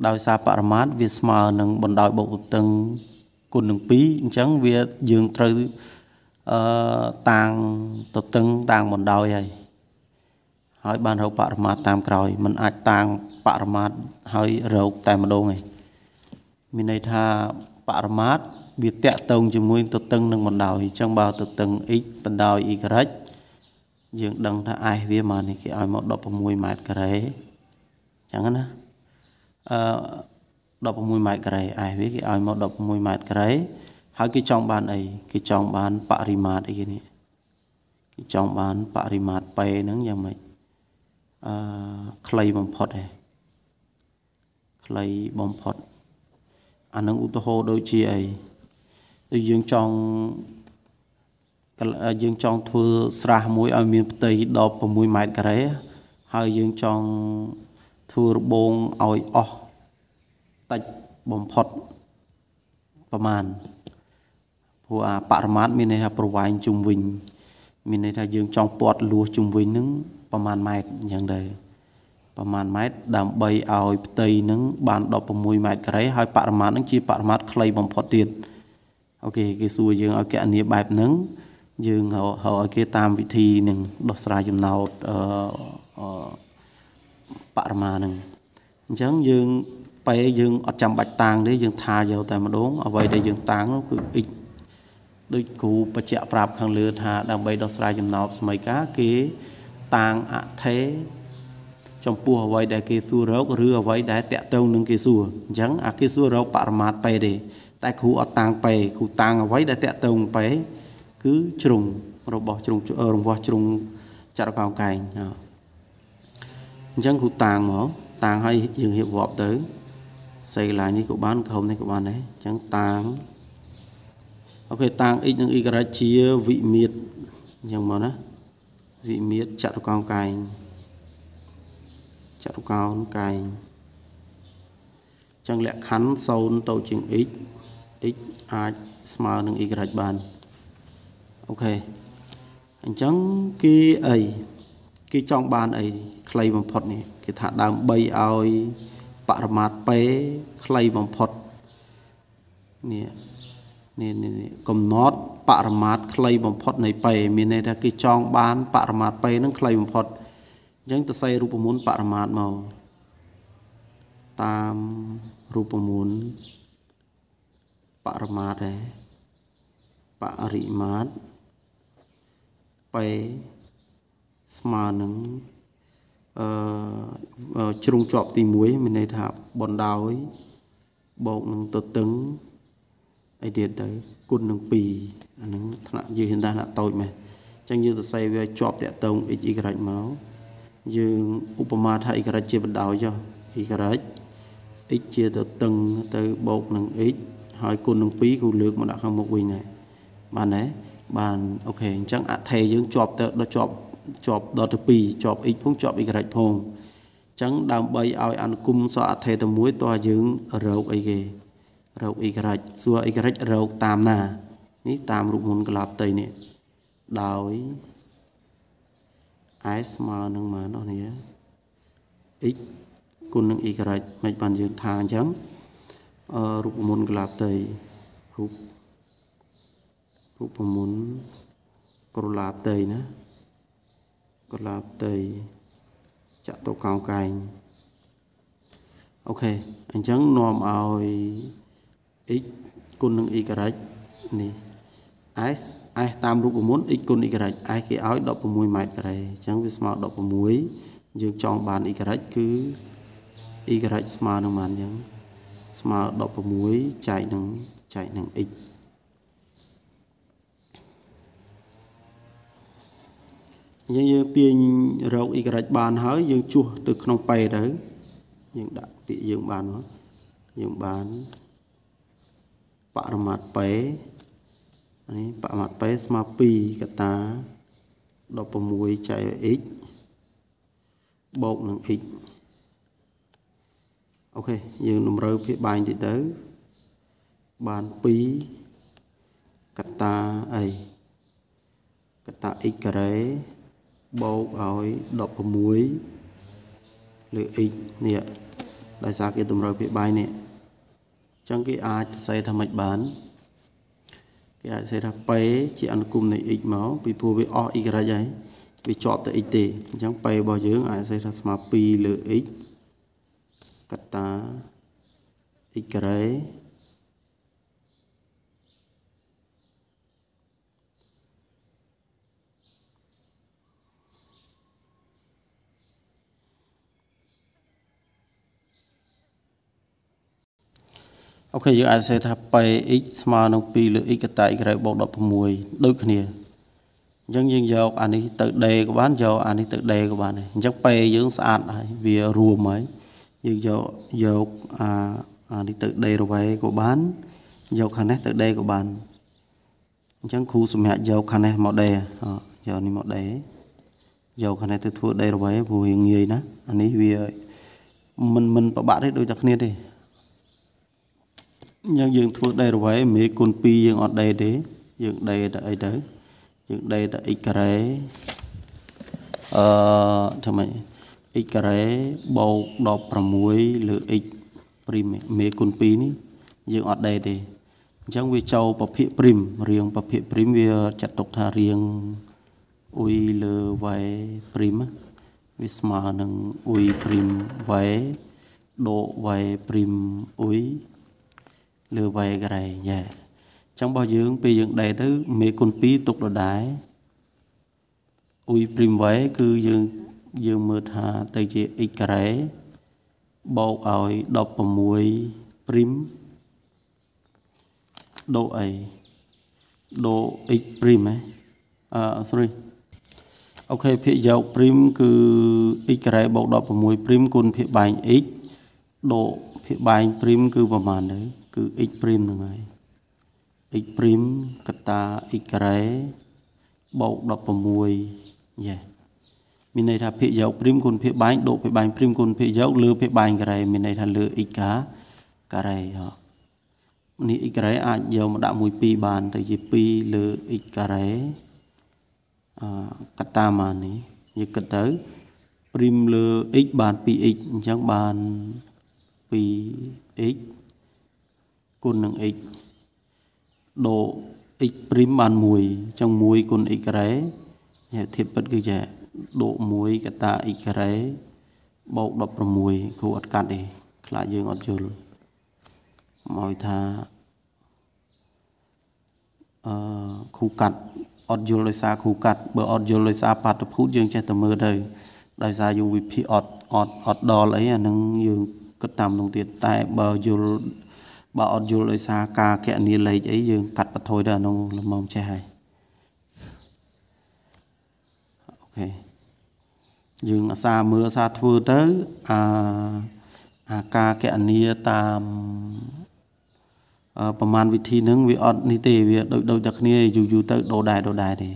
ដោយសារបរិមាត្រវាស្មើនឹងបណ្ដោយបុកតឹងគុណនឹង2អញ្ចឹងវាយើងត្រូវអឺតាំងទៅតឹងតាំងបណ្ដោយហើយហើយបានរកបរមាតាមក្រោយมันអាចតាំងបរមាហើយរកតែម្ដងឯងមានន័យថាបរមាវាតកតងជាមួយទៅតឹងនឹងបណ្ដោយអញ្ចឹងបើទៅតឹង x បណ្ដោយ y យើងដឹងថា s វាមកនេះគេឲ្យមក16ម៉ែត្រការ៉េអញ្ចឹងណាអឺ16ម៉ែត្រការ៉េ s វាគេឲ្យមក16ម៉ែត្រការ៉េហើយគេចង់បានអីគេចង់បានបរិមាត្រអីនេះគេចង់បានបរិមាត្រ p ហ្នឹងយ៉ាងម៉េចអឺខ្លីបំផុតឯងខ្លីបំផុតអានឹងឧទាហរណ៍ដូចជាអីដូចយើងចង់យើងចង់ធ្វើស្រះមួយឲ្យមានផ្ទៃ16ម៉ែត្រការ៉េហើយយើងចង់ធ្វើរបងឲ្យអស់តិចបំផុតប្រមាណព្រោះអាបរមាត់មានន័យថាប្រវែងជុំវិញមានន័យថាយើងចង់ពាត់ លួសជុំវិញនឹងប្រហែលម៉ែត្រអញ្ចឹងដែរប្រហែលម៉ែត្រដើម្បីឲ្យផ្ទៃនឹងបាន16ម៉ែត្រការ៉េហើយបរិមាណនឹងជាបរិមាណខ្លីបំផុតទៀតអូខេគេសួរយើងឲ្យកណនីបែបហ្នឹងយើងហៅឲ្យគេតាមវិធីនឹងដោះស្រាយចំណោទអឺបរិមាណហ្នឹងអញ្ចឹងយើងពេលយើងអត់ចាំបាច់តាំងទេយើងថាយកតែម្ដងអ្វីដែលយើងតាំងនោះគឺ x ដូចគ្រូបច្ចៈប្រាប់ខាងលើថាដើម្បី ដោះស្រាយចំណោទស្មីការគេតាងអថេចំពោះអ្វីដែលគេសួររកឬអ្វីដែលតាក់ទងនឹងគេសួរអញ្ចឹងអាគេសួររកបរមាត្ថបេទេតែគ្រូអត់តាំងបេគ្រូតាំងអ្វីដែលតាក់ទងបេគឺជ្រុងរបស់ជ្រុងរង្វាស់ជ្រុងចរកោកែងអញ្ចឹងគ្រូតាំងមកតាំងឲ្យយើងរៀបរាប់ទៅសេឡានេះក៏បានក្រុមនេះក៏បានដែរអញ្ចឹងតាំងអូខេតាំង x និង y ជាវិមិត្តអញ្ចឹងមកណារិមិតចតុកោណកែងចតុកោណកែងចឹងលក្ខខណ្ឌ0តូចជាង x x អាចស្មើនឹង y បានអូខេអញ្ចឹងគេអីគេចង់បានអីខ្លីបំផុតនេះគេថាដើម្បីឲ្យបរមាត់ p ខ្លីបំផុតនេះនេះកំណត់បរមាតខ្លីបំផុតនៃបេមានន័យថាគេចង់បានបរមាតបេនឹងខ្លីបំផុតអញ្ចឹងទៅស័យរូបមន្តបរមាតមកតាមរូបមន្តបរមាតដែរបរិមាតបេស្មើនឹងអឺជ្រុងជាប់ទី1មានន័យថាបណ្ដោយបូកនឹងទទឹងអីទៀតទៅគុណនឹង2អាហ្នឹងថ្នាក់យើងហ៊ានដាក់ថ្នាក់តូចមែនអញ្ចឹងយើងសរសេរវាជាប់តាក់ទង x y មកយើងឧបមាថា y ជាបណ្ដោយចុះ y x ជាទៅតឹងទៅបូកនឹង x ហើយគុណនឹង2គឺលើកមកដាក់ខាងមុខវិញដែរបានទេបានអូខេអញ្ចឹងអថេយើងជាប់ទៅដល់ជាប់ជាប់ដល់ទៅ2ជាប់ x ផងជាប់ y ផងអញ្ចឹងដើម្បីឲ្យ អនុគមសអថេទៅមួយតោះយើងរកអីគេរោគអេក្រិចសួរអេក្រិចរោគតាមណានេះតាមរូបមុនកលាបតីនេះដោយ s ស្មើនឹងម៉ានអស់នេះ x គុណនឹង y ក្រិចមិនបានយើងថាអញ្ចឹងអឺរូបមន្តកលាបតីរូបរូបមន្តក្រឡាបតីណាក្រឡាបតីចតុកោកែងអូខេអញ្ចឹងនាំឲ្យ x គុណនឹង y ការ៉េនេះ s s តាមរូបមន្ត x គុណ y ការ៉េ s គេឲ្យ16ម៉ែត្រការ៉េអញ្ចឹងវាស្មើ16យើងចង់បាន y ការ៉េគឺ y ការ៉េស្មើនឹងបានអញ្ចឹងស្មើ16ចែកនឹងចែកនឹង x អញ្ចឹងយើងទាញរក y ការ៉េបានហើយយើងជួសទៅក្នុងប៉ែទៅយើងដាក់ពាក្យយើងបានមកយើងបានបរមត្ថបេនេះបរមត្ថបេស្មើ2កតា16ចៃ x បូកនឹង x អូខេយើងតម្រូវភាគបែងតិចទៅបាន2កតាអីកតា x ការ៉េបូកឲ្យ16លើ x នេះដោយសារគេតម្រូវភាគបែងនេះចឹងគេអាចសរសេរថាម៉េចបានគេអាចសរសេរថាប៉េជា អនុគមនៃ x មកពីព្រោះវាអស់ y ហើយវាជាប់ទៅ x ទេអញ្ចឹងប៉េរបស់យើង អាចសរសេរថាស្មើ2លើ x កត្តា x ការ៉េអូខេយើងអាចសេថា πx ស្មើនឹង2លើ x កតាយក្រៅបូក16ដូចគ្នាអញ្ចឹងយើងយកអានេះទៅ d ក៏បានយកអានេះទៅ d ក៏បានដែរអញ្ចឹង p យើងស្អាតហើយវារួមហើយយើងយកយកអាអានេះទៅ d រវេក៏បានយកខាងនេះទៅ d ក៏បានអញ្ចឹងគ្រូសម្រាប់យកខាងនេះមក d យកនេះមក d យកខាងនេះទៅធ្វើ d រវេព្រោះវាងាយណាអានេះវាមិនមិន ប្របាក់ទេដូចតែគ្នាទេយ៉ាងយើងធ្វើដេរវ៉ៃមេគុណ2យើងអត់ដេទេយើងដេតែអីទៅយើងដេតែ x ការ៉េអឺធ្វើម៉េច x ការ៉េបូក16លើ x ព្រីមមេគុណ2នេះ យើងអត់ដេទេអញ្ចឹងវាចូលប្រភេទព្រីមរៀងប្រភេទព្រីមវា ចាត់ទុកថារៀងអ៊ុយលើ y ព្រីមវាស្មើនឹងអ៊ុយព្រីម y ដក y ព្រីមអ៊ុយលឺវៃក្រៃយេចឹងរបស់យើងពេលយើងដេកទៅមេគុណ2ទុកដដែលអ៊ុយព្រីមវៃគឺយើងយើងមើលថាទៅជា x ការ៉េបូកឲ្យ16ព្រីមដូអីដូ x ព្រីមហ៎អឺ sorry អូខេភាគយកព្រីមគឺ x ការ៉េបូក16ព្រីមគុណភាគបែង x ដូភាគបែងព្រីមគឺប្រហែលទៅគឺ x ព្រីមហ្នឹងហើយ x ព្រីមកតា x ការ៉េបូក16យេមានន័យថាភាគយកព្រីមគុណភាគបែងដកភាគបែងព្រីមគុណភាគយកលើភាគបែងការ៉េមានន័យថាលើ x កាការ៉េហ៎នេះ x ការ៉េអាចយកមកដាក់1 2បានទៅជា2លើ x ការ៉េអកតាមកនេះយើងគិតទៅព្រីមលើ x បាន 2x អញ្ចឹងបាន 2x គុណនឹង x ដូ x ព្រីមបាន1អញ្ចឹង1គុណ x ការ៉េហើយធៀបពិតគឺជាដូ1កតា x ការ៉េបូក16គ្រូអត់កាត់ទេខ្លាចយើងអត់យល់មកថាអឺគ្រូកាត់អត់យល់ដោយសារគ្រូកាត់បើអត់យល់ដោយសារបាតុភូតយើងចេះតែមើលទៅដោយសារយើងវិភាគអត់អត់អត់ដល់អីអានឹងយើងគិតតាមនោះទៀតតែបើយល់បើអត់យល់ដោយសារការកណនីលេខអីយើង កាត់បន្ថយទៅអានោះលំមចេះហើយអូខេយើងអាសាមើលអាសាធ្វើទៅអាអាការកណនីតាមប្រមាណវិធីនឹងវាអត់នេះទេវាដូចដូចតែគ្នាយូរយូរទៅដូរដែរដូរដែរទេ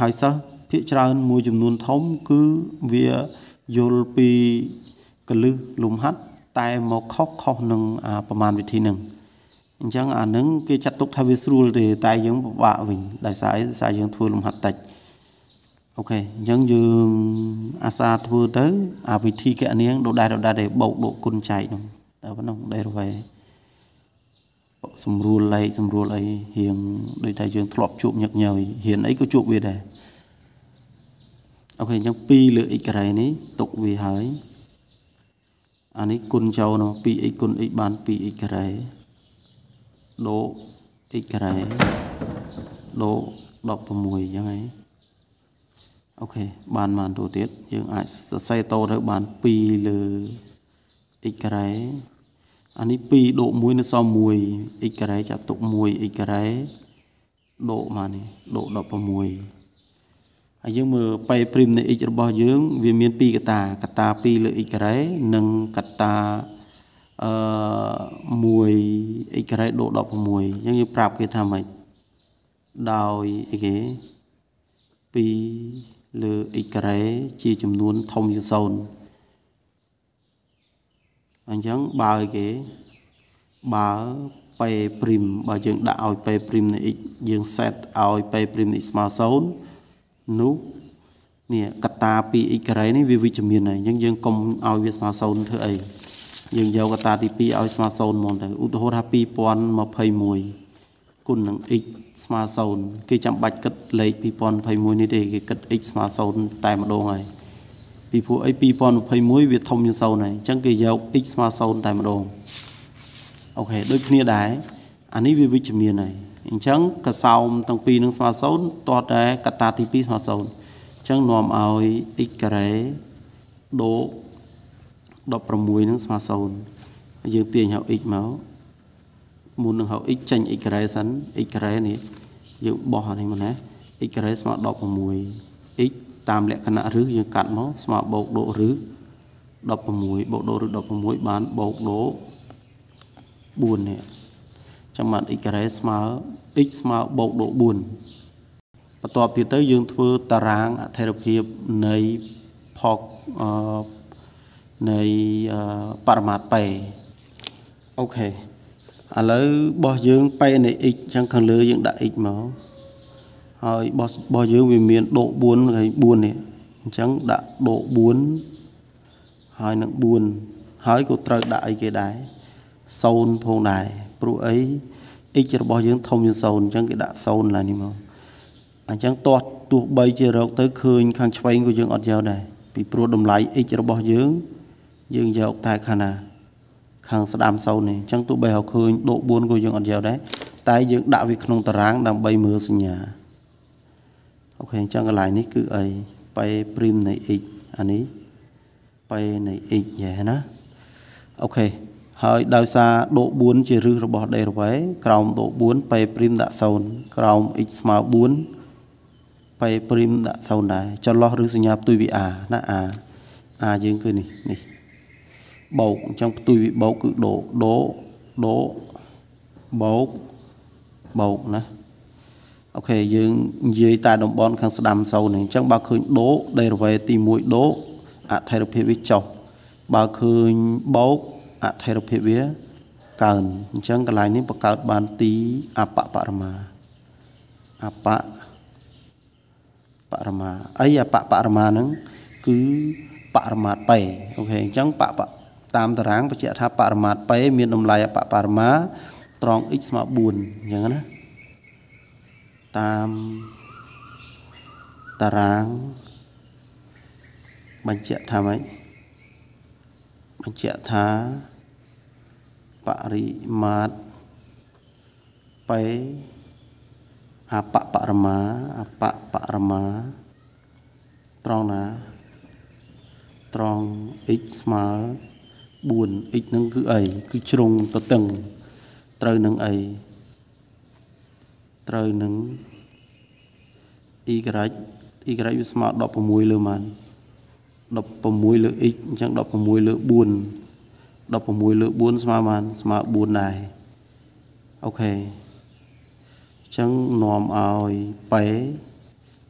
ហើយសិស្សភាកច្រើនមួយចំនួនធំ គឺវាយល់ពីកលឹះលំហាត់តែមកខុសខុសនឹងប្រមាណវិធីនឹងអញ្ចឹងអានឹងគេចាត់ទុកថាវាស្រួលទេតែយើងពិបាកវិញដោយសារអីដោយសារយើងធ្វើលំហាត់តិចអូខេអញ្ចឹងយើងអាសាធ្វើទៅអាវិធីកនាងដូចដែរដូចដែរទេបោកដូចគុណចែកនោះតែប៉ុណ្ណឹងដែរវ៉េសម្រួលលេខសម្រួលអីរៀងដូចថាយើងធ្លាប់ជួបញឹកញយរៀនអីក៏ជួបវាដែរអូខេអញ្ចឹង2លើ x ការ៉េនេះទុកវាហើយអានេះគុណចូលនោះ 2x គុណ x បាន 2x ការ៉េដូ x ការ៉េដូ16អញ្ចឹងហើយអូខេបានបានទូទៀតយើងអាចសរសេរតទៅបាន2លើ x ការ៉េអានេះ2ដូ1នៅសល់1 x ការ៉េចាត់ទុក1 x ការ៉េដូមកនេះដូ16ហើយយើងមើលប៉ៃព្រីមនៃ x របស់យើង វាមានពីរកតាកតា2លើ x ការ៉េនិងកតាអឺ1 x ការ៉េដូ16អញ្ចឹងយើងប្រាប់គេថាម៉េចដោយអីគេ2លើ x ការ៉េជាចំនួនធំជាង0អញ្ចឹងបើអីគេបើប៉េព្រីមបើយើងដាក់ឲ្យប៉េព្រីមនៃ x យើង set ឲ្យប៉េព្រីមនៃ x ស្មើ0នោះនេះកតាពីអ៊ីករ៉ៃនេះវាវិជ្ជមានហើយអញ្ចឹងយើងកុំឲ្យវាស្មើសូន្យធ្វើអីយើងយកកតាទី2ឲ្យស្មើសូន្យហ្មងទៅឧទាហរណ៍ថា2021គុណនឹង x ស្មើសូន្យគេចាំបាច់គិតលេខ2021នេះទេគេគិត x ស្មើសូន្យតែម្ដងហើយពីព្រោះអី2021វាធំជាងសូន្យហើយអញ្ចឹងគេយក x ស្មើសូន្យតែម្ដងអូខេដូចគ្នាដែរអានេះវាវិជ្ជមានហើយអញ្ចឹងកសោមទាំងពីរនឹងស្មើសូន្យតោះតែកតាទី2ស្មើសូន្យអញ្ចឹងនាំឲ្យ x ការ៉េដក16នឹងស្មើសូន្យយើងទាញហៅ x មកមុននឹងហៅ x ចេញ x ការ៉េសិន x ការ៉េនេះយើងបោះអានេះមកណា x ការ៉េស្មើ16 x តាមលក្ខណៈរឹសយើងកាត់មកស្មើបូកដករឹស16បូកដករឹស16បានបូកដក4នេះចំមាត់ x ការ៉េស្មើ x ស្មើបូកដក4បន្ទាប់ទៀតទៅយើងធ្វើតារាងអធិរភាពនៃផលនៃបរមាត្រប៉េអូខេឥឡូវបោះយើងប៉េនៃ x អញ្ចឹងខាងលើយើងដាក់ x មកហើយបោះបោះយើងវាមានដក4ហើយ4នេះអញ្ចឹងដាក់ដក4ហើយនឹង4ហើយក៏ត្រូវដាក់អីគេដែរ0ផងដែរព្រោះអី x របស់យើងធំជាង0អញ្ចឹងគេដាក់0ឡើយនេះមកអញ្ចឹងទាស់ទោះបីជារកទៅឃើញខាងឆ្វេងក៏យើងអត់យកដែរពីព្រោះតម្លៃ x របស់យើងយើងយកតែខាងណា ខាងស្ដាំ0នេះអញ្ចឹងទោះបីរកឃើញដក4ក៏យើងអត់យកដែរតែយើង ដាក់វាក្នុង តារាងដើម្បីមើលសញ្ញាអូខេអញ្ចឹងកន្លែងនេះគឺអីប៉េព្រីមនៃ x អានេះប៉េនៃ x យេណាអូខេហើយដោយសារដក4ជារឹសរបស់ដេរវ៉េក្រោមដក4ប៉េព្រីមដាក់0ក្រោម x ស្មើ4ប៉េព្រីមដាក់0ដែរចន្លោះឬសញ្ញាផ្ទុយវា r ណា r r យើងគឺនេះនេះបូកអញ្ចឹងផ្ទុយវាបូកគឺដកដកដកបូកបូកណាអូខេយើងនិយាយតែតំបន់ខាងស្ដាំសូនអញ្ចឹងបើឃើញដកដេរវ៉េទី1ដកអថិរភាពវាចុះបើឃើញបូកអថិរភាពវាកើនអញ្ចឹងកន្លែងនេះបង្កើតបានទីអបបរមាអបបរមាអីអបបរមាហ្នឹងគឺបរមាតបេអូខេអញ្ចឹងបបតាមតារាងបញ្ជាក់ថាបរមាតបេមានតម្លៃអបបរមាត្រង់ x ស្មើ4អញ្ចឹងណាតាមតារាងបញ្ជាក់ថាម៉េចបញ្ជាក់ថាបរិមាត្របេអបបរមាអបបរមាត្រង់ណាត្រង់ x ស្មើ4 x នឹងគឺអីគឺជ្រុងទៅតឹងត្រូវនឹងអីត្រូវនឹង y y វាស្មើ16លើម៉ាន់16លើ x អញ្ចឹង16លើ4 16លើ4ស្មើបានស្មើ4ដែរអូខេអញ្ចឹងនាំឲ្យប៉េ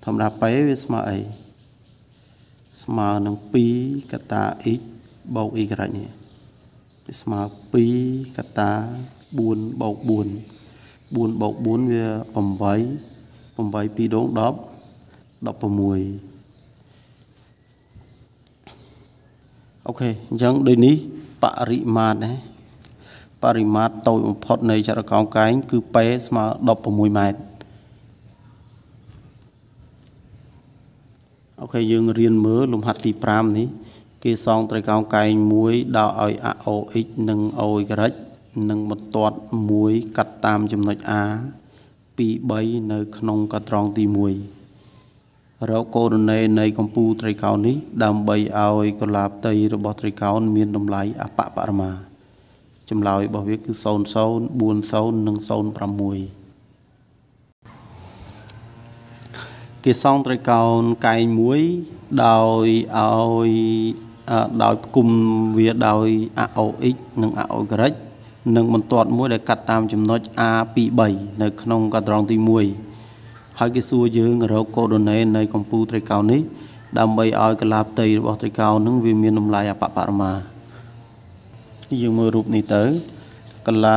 ធម្មតាប៉េវាស្មើអីស្មើនឹង2កតា x បូក y ក្រិចនេះវាស្មើ2កតា4បូក4 4បូក4វា8 8 2ដង10 16អូខេអញ្ចឹងដូចនេះបរិមាត្រណាបរិមាត្រតូចបំផុត នៃចរកោងកែងគឺប៉េស្មើ16ម៉ែត្រអូខេយើងរៀនមើលលំហាត់ទី5នេះ គេសងត្រីកោងកែងមួយដល់ឲ្យ AOX និង O ក្រិចនិងបន្ទាត់1កាត់តាមចំណុច A 2 3នៅ ក្នុង កត្រង់ទី1រកគោលន័យនៃកម្ពុជាត្រីកោណនេះដើម្បីឲ្យកលាផ្ទៃរបស់ត្រីកោណមានតម្លៃអបបរមាចម្លើយរបស់វាគឺ00 40និង06គេសង់ត្រីកោណកែងមួយដោយឲ្យដោយផ្គុំវាដោយ AOX និង AO និងបន្ទាត់មួយ ដែលកាត់តាមចំណុច A23 នៅក្នុងកត្រង់ទី1ហើយគេសួរយើងរកកូដណេនៃកម្ពុជាត្រីកោណនេះដើម្បីឲ្យកលាផ្ទៃរបស់ត្រីកោណនឹងវាមានតម្លៃអបបរមាយើងមើលរូបនេះទៅកលា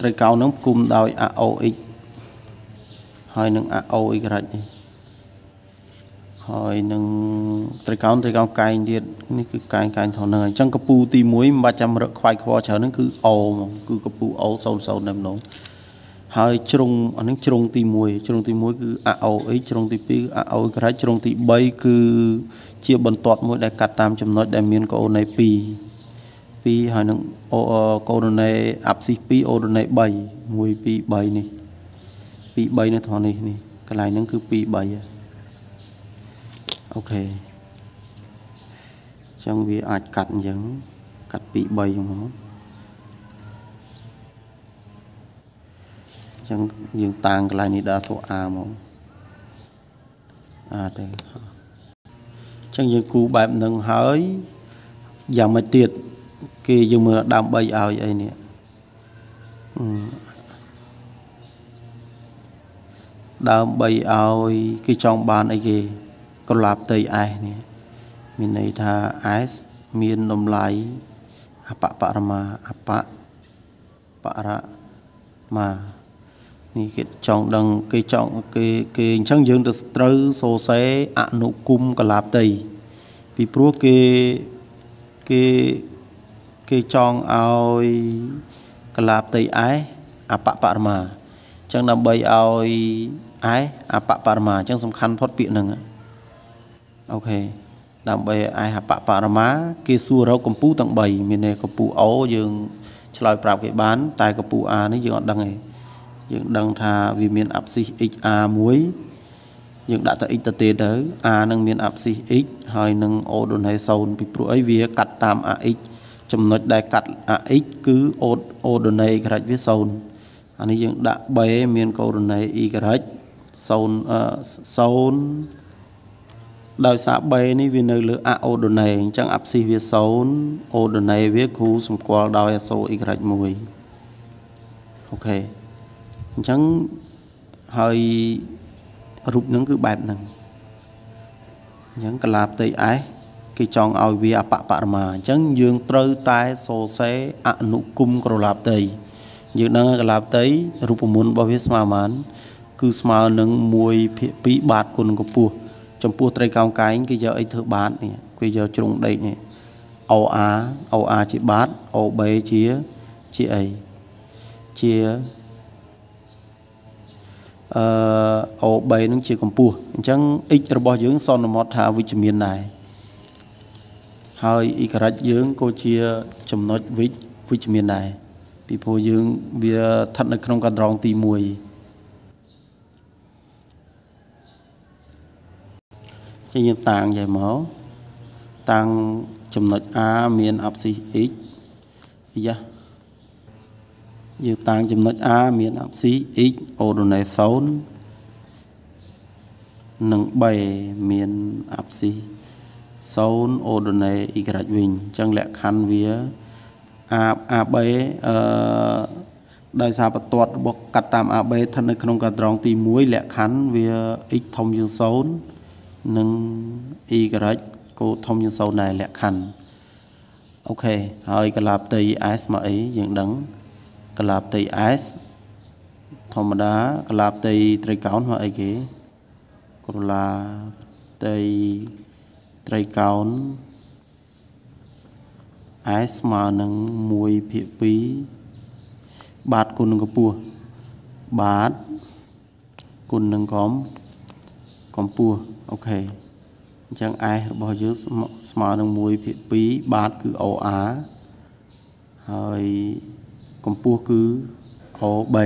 ត្រីកោណនឹងគុំដោយ AOX ហើយនឹង AOX ក្រាច់នេះហើយនឹងត្រីកោណត្រីកោណកែងទៀតនេះគឺកែងកែងថនហ្នឹងអញ្ចឹងកពូទី1មិនបាច់ចាំរកខ្វាយខ្វល់ច្រើនហ្នឹងគឺ O ហ្មងគឺកពូ O00 តែម្ដងហើយជ្រុងអានឹងជ្រុង ទី1ជ្រុងទី1គឺ AOA ជ្រុងទី2គឺ AOA ក្រៃជ្រុងទី3គឺជាបន្ទាត់មួយដែលកាត់តាមចំណុចដែលមានកូននៃ2 2ហើយនឹងកូនណេអាប់ស៊ី2អូនណេ3 1 2 3នេះ2 3នៅត្រង់នេះនេះកន្លែងហ្នឹងគឺ2 3អូខេអញ្ចឹងវាអាចកាត់អញ្ចឹងកាត់2 3ហ្មងចឹងយើងតាំងកន្លែងនេះដល់អក្សរ A មក A ទៅចឹងយើងគូបែបហ្នឹងហើយយ៉ាងម៉េចទៀតគេយើងមើលដើម្បីឲ្យអីនេះដើម្បីឲ្យគេចង់បានអីគេក្រឡាប់ទៅឯនេះមានន័យថា S មានតម្លៃអបបរមាអបបរមានេះគេចង់ដឹងគេចង់គេគេអញ្ចឹងយើងទៅត្រូវសរសេរអនុគមកលាបតីពីព្រោះគេគេគេចង់ឲ្យកលាបតីឯអបបរមាអញ្ចឹងដើម្បីឲ្យឯអបបរមាអញ្ចឹងសំខាន់ផុតពាក្យហ្នឹងអូខេដើម្បីឯអបបរមា គេសួររកកម្ពុជាទាំង3មានកម្ពុជាអូយើងឆ្លើយប្រាប់គេបានតែកម្ពុជាអានេះយើងអត់ដឹងទេយើងដឹងថាវាមានអាប់ស៊ីស XR មួយយើងដាក់ទៅ x ទៅទេទៅ r នឹងមានអាប់ស៊ីស x ហើយនឹង o ដូចឲ្យ0ពីព្រោះអីវាកាត់តាម ax ចំណុចដែលកាត់ ax គឺ o o ដូចឲ្យក្រិចវា0អានេះយើងដាក់ b មានកូនណី y ក្រិច0អឺ0ដោយសារ b នេះវានៅលើ a o ដូចឲ្យអញ្ចឹងអាប់ស៊ីសវា0 o ដូចឲ្យវាគូសម្គាល់ដោយអសូរ y ក្រិច1អូខេអញ្ចឹងហើយរូបនឹងគឺបែបហ្នឹងអញ្ចឹងកលាផ្ទៃអេសគេចង់ឲ្យវាអបបរមាអញ្ចឹងយើងត្រូវតែសរសេរអនុគមក្រឡាផ្ទៃយើងដឹងកលាផ្ទៃរូបមន្តរបស់វាស្មើបានគឺស្មើនឹង1ភាគ2បាតគុណកម្ពស់ចំពោះត្រីកោងកែងគេយកអីធ្វើបាតនេះគេយកជ្រុងដេកនេះ OA OA ជាបាត OB ជាជាអីជាអឺ O3 នឹងជាកម្ពស់អញ្ចឹង x របស់យើងសន្មតថាវិជ្ជមានដែរហើយ y យើងក៏ជា ចំណុចវិជ្ជវិជ្ជមានដែរពីព្រោះយើង វាស្ថិតនៅក្នុងកណ្ដរងទី1ចឹងយើងតាំងយ៉ាងមកតាំងចំណុច A មានអាប់ស៊ី x យ៉ាយើងតាំងចំណុច A មានអព្ស៊ី x អូដូណេ0និង3មានអព្ស៊ី0អូដូណេ y វិញអញ្ចឹងលក្ខខណ្ឌវា A AB អឺដោយសារបន្ទាត់របស់កាត់តាម AB ស្ថិតនៅក្នុងកត្រង់ទី1លក្ខខណ្ឌវា x ធំជាង0និង y កូធំជាង0ដែរលក្ខខណ្ឌអូខេហើយកលាផ្ទៃ s មកអីយើងដឹងកលាផ្ទៃ S ធម្មតាកលាផ្ទៃត្រីកោណហៅអីគេក្រឡាផ្ទៃត្រីកោណ S ស្មើនឹង1ភាគ2បាទគុណនឹងកម្ពស់បាទគុណនឹងកំកម្ពស់អូខេអញ្ចឹង S របស់យើងស្មើនឹង1ភាគ2បាទគឺ OR ហើយកម្ពស់គឺ O3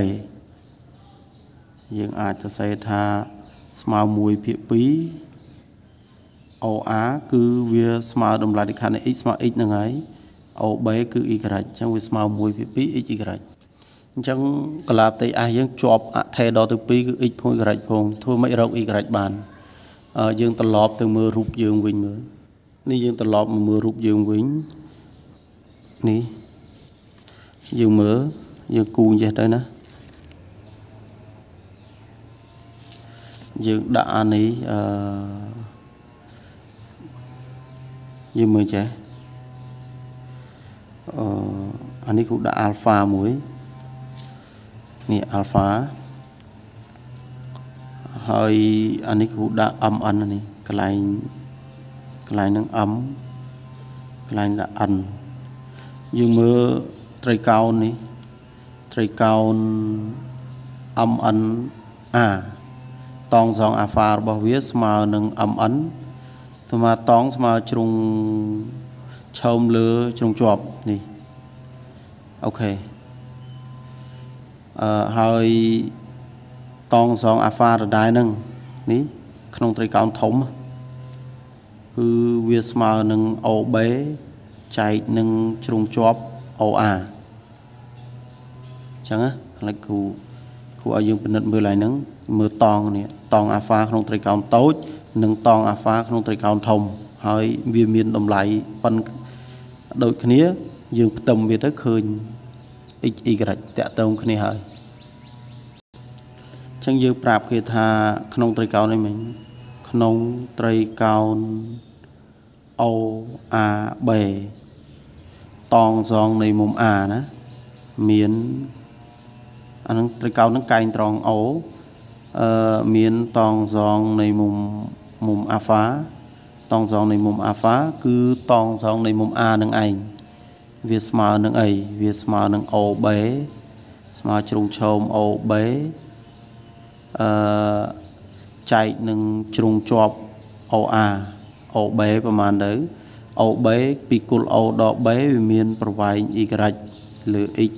យើងអាចសរសេរថាស្មើ1ភាគ2 OR គឺវាស្មើតម្លាយលក្ខណៈ x ស្មើ x ហ្នឹងហើយ OB គឺ y អញ្ចឹងវាស្មើ1ភាគ2 x y អញ្ចឹងកលាបតេអះយើងជាប់អថេដល់ទៅ2គឺ x ភួយក្រិចផងធ្វើមិនរក y ក្រិចបាន យើងត្រឡប់ទៅមើលរូបយើងវិញមើលនេះយើងត្រឡប់មកមើលរូបយើងវិញនេះយើងមើលយើងគូចេះទៅណាយើងដាក់អានេះអឺយើងមើលចេះអឺអានេះគូដាក់ alpha មួយនេះ alpha ហើយអានេះគូដាក់ mn នេះកន្លែងកន្លែងនឹង m កន្លែងដាក់ n យើងមើលត្រីកោណនេះត្រីកោណ MNA តងសងអាហ្វារបស់វាស្មើនឹង MN ស្មើតងស្មើជ្រុងឈោមលើជ្រុងជាប់នេះអូខេអឺហើយតងសងអាហ្វាដដែលហ្នឹងនេះក្នុងត្រីកោណធំគឺវាស្មើនឹង OB ចែកនឹងជ្រុងជាប់ OA ចឹងណាឥឡូវគូគូឲ្យយើងពិនិត្យមើលឡើងហ្នឹងមើលតង់នេះតង់អាហ្វាក្នុងត្រីកោណតូចនិងតង់អាហ្វាក្នុងត្រីកោណធំ ហើយវាមានតម្លៃប៉ុនដូចគ្នា យើងផ្ទឹមវាទៅឃើញ x y តាក់ទងគ្នាហើយចឹងយើងប្រាប់គេថា ក្នុងត្រីកោណនេះមិញក្នុងត្រីកោណ O A B តងសងនៃមុំ A ណាមានអានឹងត្រីកោណនឹងកែងត្រង់អូអឺមានតង់សងនៃមុំមុំអាហ្វាតង់សងនៃមុំអាហ្វាគឺតង់សងនៃមុំអានឹងឯងវាស្មើនឹងអីវាស្មើនឹង OB ស្មើជ្រុងឈោម OB អឺចែកនឹងជ្រុងជាប់ OA OB ប្រហែលទៅ OB ពីគុល O ដល់ B វាមាន ប្រវែង y លើ x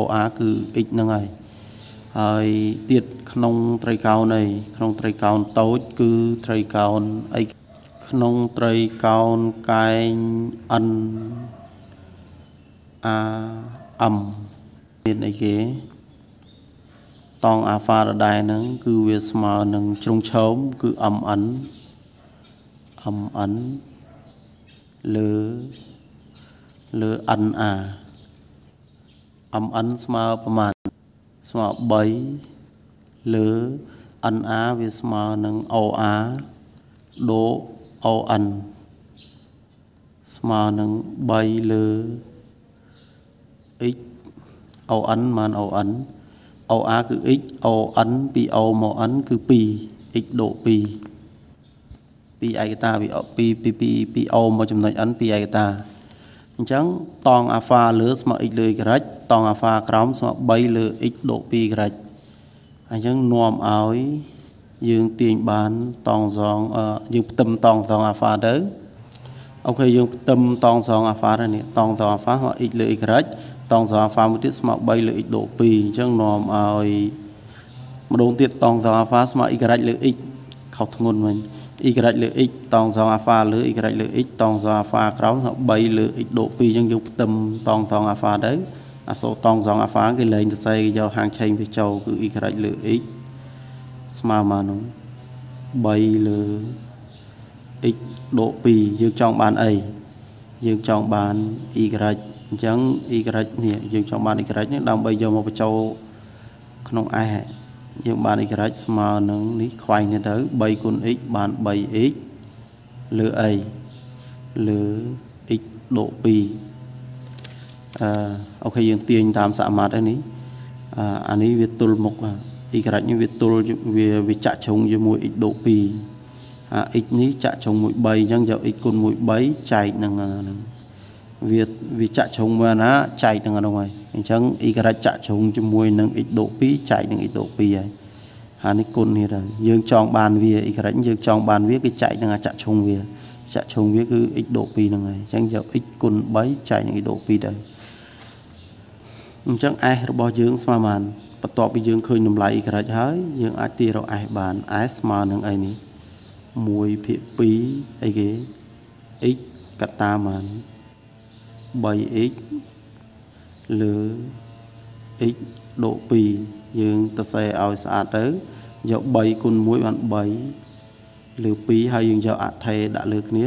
OR គឺ x ហ្នឹងហើយហើយទៀតក្នុងត្រីកោណឯក្នុងត្រីកោណតូច គឺត្រីកោណអីក្នុងត្រីកោណកែង n a m មានអីគេ តង់អាហ្វារ៉ាដៃហ្នឹងគឺវាស្មើនឹងជ្រុងឈោមគឺ mn mn លើលើ na mn ស្មើប្រមាណស្មើ3លើ na វាស្មើនឹង or ដូ on ស្មើនឹង3លើ x on មាន on or គឺ x on ពី o មក n គឺ2 x ដូ2ពីឯកតាពីពីពី o មកចំណុច n ពីឯកតាអញ្ចឹងតង់អាហ្វាលើស្មើ x លើ y តង់អាហ្វាក្រោមស្មើ3លើ x ដក 2y អញ្ចឹងនាំឲ្យយើងទាញបានតង់សងយើងផ្ទឹមតង់សងអាហ្វាទៅអូខេយើងផ្ទឹមតង់សងអាហ្វាទៅនេះតង់សងអាហ្វាស្មើ x លើ y តង់សងអាហ្វាមួយទៀតស្មើ3លើ x ដក2អញ្ចឹងនាំឲ្យម្ដងទៀតតង់សងអាហ្វាស្មើ y លើ x ខុសធ្ងន់វិញ y លើ x តងសង alpha លើ y លើ x តងសង alpha ក្រោម3លើ x ដក2អញ្ចឹងយកផ្ទឹមតងសង alpha ទៅអាសូរតងសង alpha គេលែងសរសេរយកហាងឆេងវាចូលគឺ y លើ x ស្មើមកនោះ3លើ x ដក2យើងចង់បានអីយើងចង់បាន y អញ្ចឹង y នេះយើងចង់បាន y នេះដើម្បីយកមកបញ្ចូលក្នុង s យើងបាន x រ៉ាច់ស្មើនឹងនេះខ្វែងនេះទៅ3គុណ x បាន 3x លើអីលើ x ដក2អឺអូខេយើងទាញតាមសមាត្រនេះអានេះវាទល់មុខបាទ y នេះវាទល់វាវាចាក់ជ្រុងជាមួយ x ដក2អា x នេះចាក់ជ្រុង13អញ្ចឹងយក x គុណ13ចែកនឹងហ្នឹងវាវាចាក់ជ្រុងមកណាចែកនឹងអានោះហើយអញ្ចឹងអ៊ីការ៉ាចាក់ជ្រុងជាមួយនឹង x ដូ2ចែកនឹង x ដូ2ហើយហើយនេះគុណនេះដែរយើងចង់បានវាអ៊ីការ៉ាយើងចង់បានវាគឺចែកនឹងអាចាក់ជ្រុងវាចាក់ជ្រុងវាគឺ x ដូ2ហ្នឹងហើយអញ្ចឹងយក x គុណ3ចែកនឹង x ដូ2ដែរអញ្ចឹង s របស់យើងស្មើបានបន្ទាប់ពីយើងឃើញតម្លៃអ៊ីការ៉ាហើយយើងអាចទាយរក s បាន s ស្មើនឹងអីនេះ1ភាគ2អីគេ x កតាបាន 3x លើ x ដក2យើងសរសេរឲ្យស្អាតទៅយក3គុណ1បាន3លើ2ហើយយើងយកអថេដាក់លើគ្នា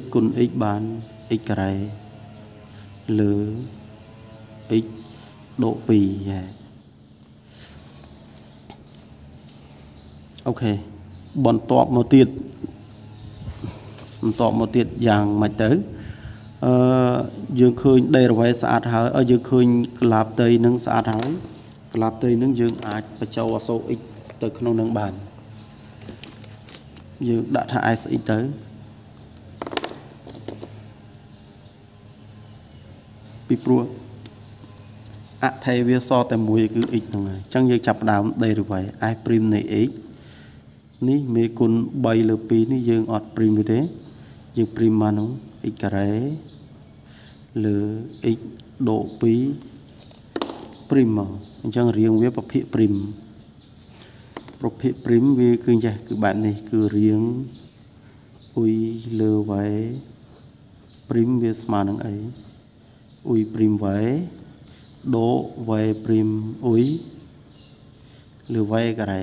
x គុណ x បាន x ការ៉េលើ x ដក2ហ៎អូខេបន្តមកទៀតបន្តមកទៀតយ៉ាងម៉េចទៅអឺយើងឃើញដីរវេស្អាតហើយយើងឃើញក្លាបតីនឹងស្អាតហើយក្លាបតីនឹងយើងអាចបញ្ចូលអសូ x ទៅ ក្នុងនឹងបាន យើងដាក់ថា sx ទៅពីព្រោះអថេវាសតែមួយគឺ x ហ្នឹងហើយអញ្ចឹងយើងចាប់ដើម derivative s prime នៃ x នេះមេគុណ3លើ2នេះយើងអត់ prime ទេយើង prime មកហ្នឹង x ការ៉េលើ x ដក2 prim មកអញ្ចឹងរៀងវាប្រភេទ prim ប្រភេទ prim វាគឺចេះគឺបែបនេះ គឺរៀងអ៊ុយលើ y prim វាស្មើនឹងអីអ៊ុយ prim y ដក y prim អ៊ុយលើ y ការ៉េ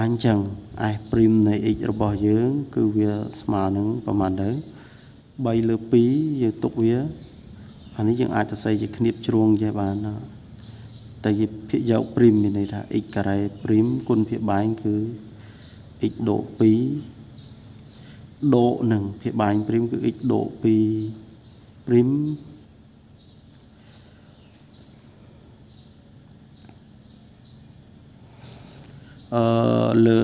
អញ្ចឹង f' នៃ x របស់យើង គឺវាស្មើនឹងប្រហែលទៅ3លើ2យើងទុកវាអានេះយើងអាចសរសេរជាគ្នាបជ្រួងចេះបានតែជាភាគយក prim មានន័យថា x ការ៉េ prim គុណភាគបែងគឺ x ដូក2ដូកនឹងភាគបែង prim គឺ x ដូក2 prim អឺលើ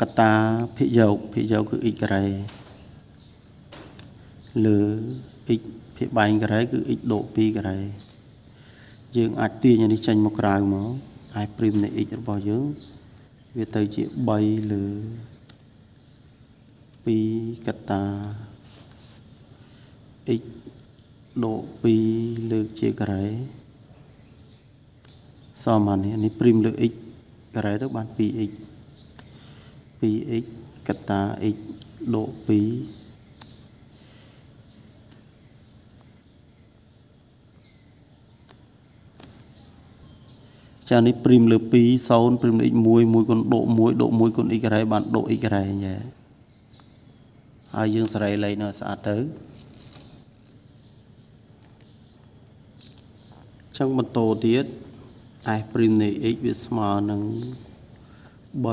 កតាភាគយកភាគយកគឺ x ការ៉េលើ x ភាគបែងការ៉េគឺ x ដក2ការ៉េយើង អាចទាញនេះចេញមកក្រៅមកហើយ prim នៃ x របស់យើង វាទៅជា3លើ2កតា x ដក2លើកជាការ៉េសមអានេះនេះ prim លើ x ការ៉េទៅបាន 2x 2x កតា x ដក2ចានេះព្រីមលើ2 0ព្រីមលើ x 1 1គុណដក1ដក1គុណ x ការ៉េបានដក x ការ៉េចាហើយយើងសរេលេខនោះស្អាតទៅចឹងបន្តទៀត f ព្រីមនៃ x វាស្មើនឹង3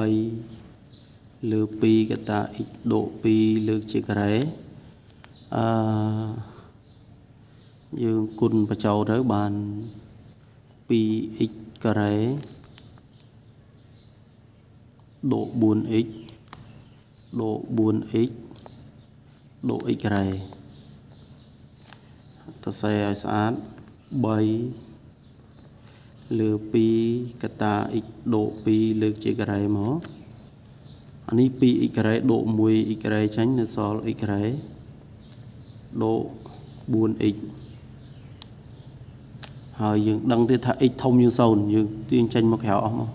លើ2កតា x ដក2លើកជាការ៉េអឺយើងគុណបញ្ចូលទៅបាន 2x ការ៉េដក 4x ដក 4x ដក x ការ៉េសរសេរឲ្យស្អាត3លើ2កតា x ដក2លើកជាការ៉េមកអានេះ 2x ការ៉េដក 1x ការ៉េចាញ់នៅសល់ x ការ៉េដក 4x ហើយយើងដឹងទៀតថា x ធំជាង0យើងទាញចេញមកក្រៅអស់មក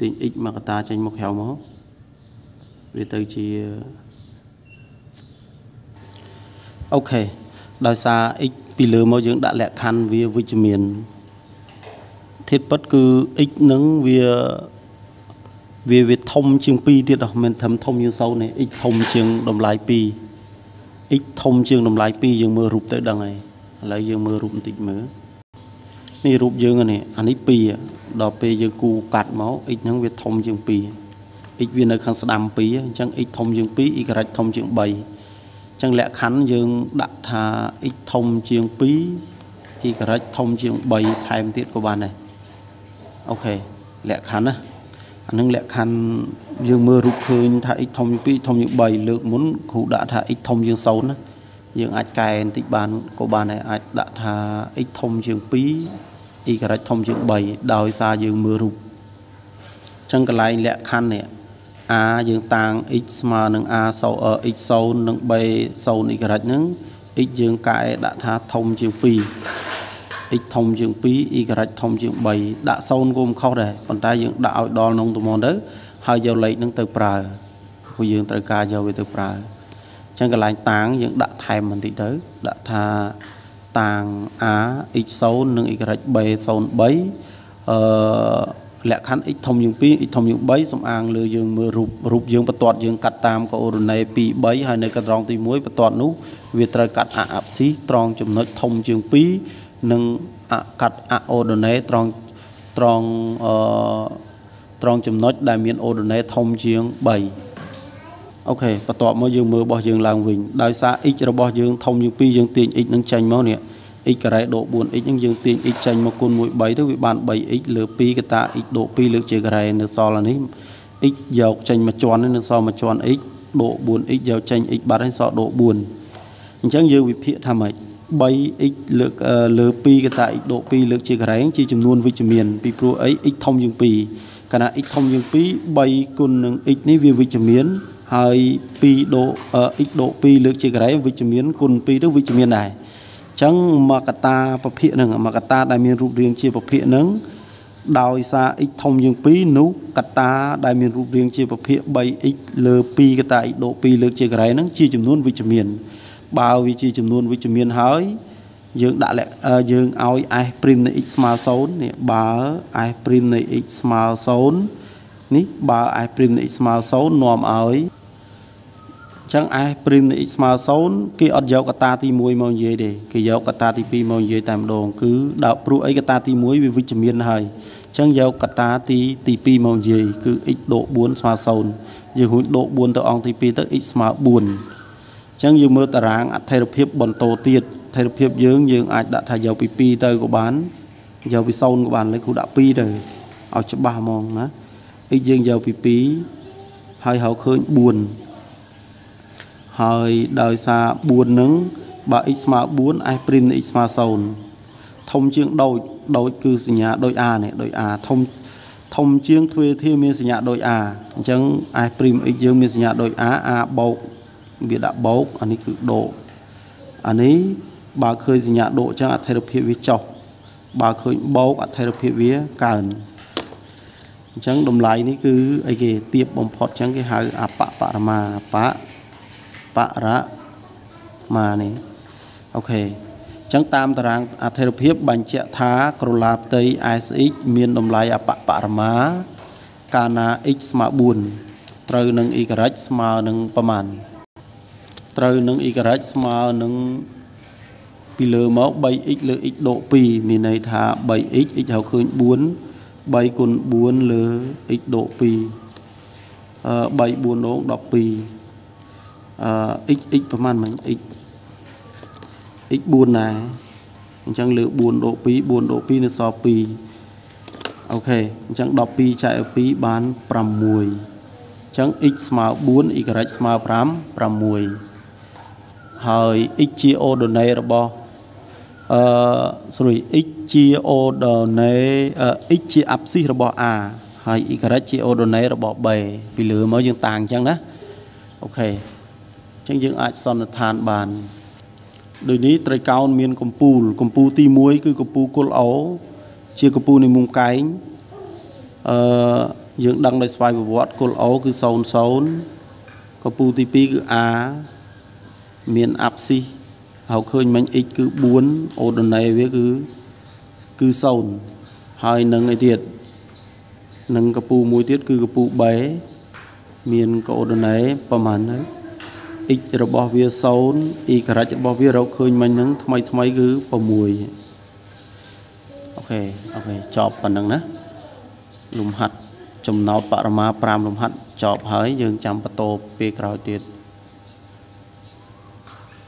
ទាញ x មកកតាចេញមកក្រៅមកវាទៅជាអូខេដោយសារ x ពីលើមកយើងដាក់លក្ខខណ្ឌវាវិជ្ជមានធាតុពិតគឺ x នឹងវាវាវាធំជាង2ទៀតអត់មែនធំធំ ជាង0នេះ x ធំជាងតម្លៃ2 x ធំជាងតម្លៃ2យើងមើលរូបទៅដឹងហើយឥឡូវយើងមើលរូបបន្តិចមើលនេះរូបយើងនេះអានេះ2ដល់ពេលយើងគូកាត់មក x ហ្នឹងវាធំជាង2 x វានៅ ខាងស្ដាំ2អញ្ចឹង x ធំជាង2 y ធំជាង3អញ្ចឹងលក្ខខណ្ឌយើងដាក់ថា x ធំជាង2 y ធំជាង3ថែមទៀតក៏បានដែរអូខេលក្ខខណ្ឌណាអានឹងលក្ខខណ្ឌយើងមើលរូបឃើញថា x ធំជាង2ធំជាង3លើកមុនគ្រូដាក់ថា x ធំជាង0ណាយើងអាចកែបន្តិចបានក៏បានដែរអាចដាក់ថា x ធំជាង2 2ការ៉ាត់ធំជាង3ដោយសារយើងមើលរូបអញ្ចឹងកន្លែងលក្ខខណ្ឌនេះ a យើងតាំង x ស្មើនឹង a 0 x 0និង b 0 y ហ្នឹង x យើងកែដាក់ថាធំជាង2 x ធំជាង2 y ធំជាង3ដាក់0ក៏មិនខុសដែរប៉ុន្តែយើងដាក់ឲ្យដល់ក្នុងទំនទៅហើយយកលេខហ្នឹងទៅប្រើព្រោះយើងត្រូវការយកវាទៅប្រើអញ្ចឹងកន្លែងតាំងយើងដាក់ថែមបន្តិចទៅដាក់ថាតាង A X0 និង Y303 អឺលក្ខខណ្ឌ x ធំជាង2 x ធំជាង3សំអាងលើយើងមើលរូបរូបយើងបន្ទាត់យើងកាត់តាមកអូរ៉ូណេ2 3ហើយនៅកន្ត្រងទី1បន្ទាត់នោះវាត្រូវកាត់អាអាប់ស៊ីត្រង់ចំណុចធំជាង2និងអាកាត់អាអូរ៉ូណេត្រង់ត្រង់អឺត្រង់ចំណុចដែល មាន អូរ៉ូណេធំជាង3អូខេបន្ទាប់មកយើងមើលរបស់យើងឡើងវិញដោយសារ x របស់យើងធំជាង2យើងទាញ x នឹងចេញមកនេះ x ការ៉េដក 4x ហ្នឹងយើងទាញ x ចេញមកគុណ1 3ទៅវាបាន 3x លើ2កតា x ដក2លើជាការ៉េនៅសល់នេះ x យកចេញមកជាន់នៅសល់មកជាន់ x ដក 4x យកចេញ x បាត់ហើយសល់ដក4អញ្ចឹងយើងវិភាគថាម៉េច 3x លើកលើ2កតា x ដក2លើកជាការ៉េជាចំនួនវិជ្ជមានពីព្រោះអី x ធំជាង2កាលណា x ធំជាង2 3គុណនឹង x នេះវាវិជ្ជមានហើយ2ដូអ៊ីកដូ2លើកជាការ៉េវិជ្ជមានគុណ2ទៅវិជ្ជមានដែរអញ្ចឹងមកតាប្រភេទហ្នឹងមកតាដែលមានរូបរាងជាប្រភេទហ្នឹងដោយសារ x ធំជាង2នោះកតា ដែលមានរូបរាងជាប្រភេទ 3x លើ2កតា x ដូ2លើកជាការ៉េហ្នឹងជា ចំនួនវិជ្ជមានបើវាជាចំនួនវិជ្ជមានហើយយើងដាក់ យើងឲ្យ s' នៃ x ស្មើ0នេះបើ s' នៃ x ស្មើ0នេះបើ f ព្រឹមនៃ x ស្មើ0នាំឲ្យចឹង f ព្រឹមនៃ x ស្មើ0គេអត់យកកតាទី1មកនិយាយទេគេយកកតាទី2មកនិយាយតែម្ដងគឺដល់ព្រោះអីកតាទី1វាវិជ្ជមាន ហើយចឹងយកកតាទីទី2មកនិយាយគឺ x ដក4ស្មើ0យើងហួចដក4ទៅអង្គទី2ទៅ x ស្មើ4អញ្ចឹងយើងមើលតារាងអធិរភាពបន្តទៀតអធិរភាពយើងយើងអាចដាក់ថាយកពី2ទៅក៏បានយកពី0ក៏បានលើគ្រូដាក់2ទៅឲ្យច្បាស់ហ្មងណា x យើងយកពី2ហើយរកឃើញ4ហើយដោយសារ4នឹងបើ x ស្មើ4 s ព្រីមនឹង x ស្មើ0ធំជាងដូចដូចគឺសញ្ញាដូចអានេះដូចអាធំធំជាងទ្វេធាមានសញ្ញាដូច a អញ្ចឹង s ព្រីម x យើងមានសញ្ញាដូច a a បូកវាដាក់បូកអានេះគឺដកអានេះបើឃើញសញ្ញាដកអញ្ចឹងអធិរភាពវាចុះបើឃើញបូកអធិរភាពវាកើនអញ្ចឹងតម្លៃនេះគឺអីគេទៀបបំផុតអញ្ចឹងគេហៅអបបរមាបបរមានេះអូខេអញ្ចឹងតាមតារាងអធិរភាពបញ្ជាក់ថាក្រឡាផ្ទៃ SX មានតម្លៃអបបរមា កាលណា x ស្មើ4ត្រូវនឹង y ស្មើនឹងប្រមាណត្រូវនឹង y ស្មើនឹងពីលើមក 3x លើ x ដក2មានន័យថា 3x x ហៅឃើញ4 3គុណ4លើ x ដក2 3 4ដង12អឺ x x ប្រហែលមិញ x x 4ណាអញ្ចឹងលើ4ដក2 4ដក2នៅសល់2អូខេអញ្ចឹង12ចែកឲ្យ2បាន6អញ្ចឹង x ស្មើ4 y ស្មើ5 6ហើយ x ជា ordinate របស់អឺស្រួយ x ជាអូដណេ x ជាអាប់ស៊ីសរបស់ a ហើយ y ជាអូដណេរបស់ b ពីលើមកយើងតាំងអញ្ចឹងណាអូខេអញ្ចឹងយើងអាចសន្និដ្ឋានបានដូចនេះត្រីកោណមានកម្ពូលកម្ពូលទី1គឺកម្ពូលគុលអូជាកម្ពូលនៃមុំកែងអឺយើងដឹងដោយស្វ័យប្រវត្តិគុលអូគឺ00កម្ពូលទី2គឺ a មានអាប់ស៊ីសហៅឃើញមិញ x គឺ4អូដណេវាគឺគឺ0ហើយនឹងអីទៀតនឹងកពូមួយទៀតគឺកពូ B មានកូដណេប្រហែលហ្នឹង x របស់វា0 y ក្រិចរបស់វារកឃើញមិញហ្នឹងថ្មីថ្មីគឺ6អូខេអូខេចប់ប៉ុណ្្នឹងណាលំហាត់ចំណោតបរមា5លំហាត់ចប់ហើយយើងចាំបន្តពេលក្រោយទៀត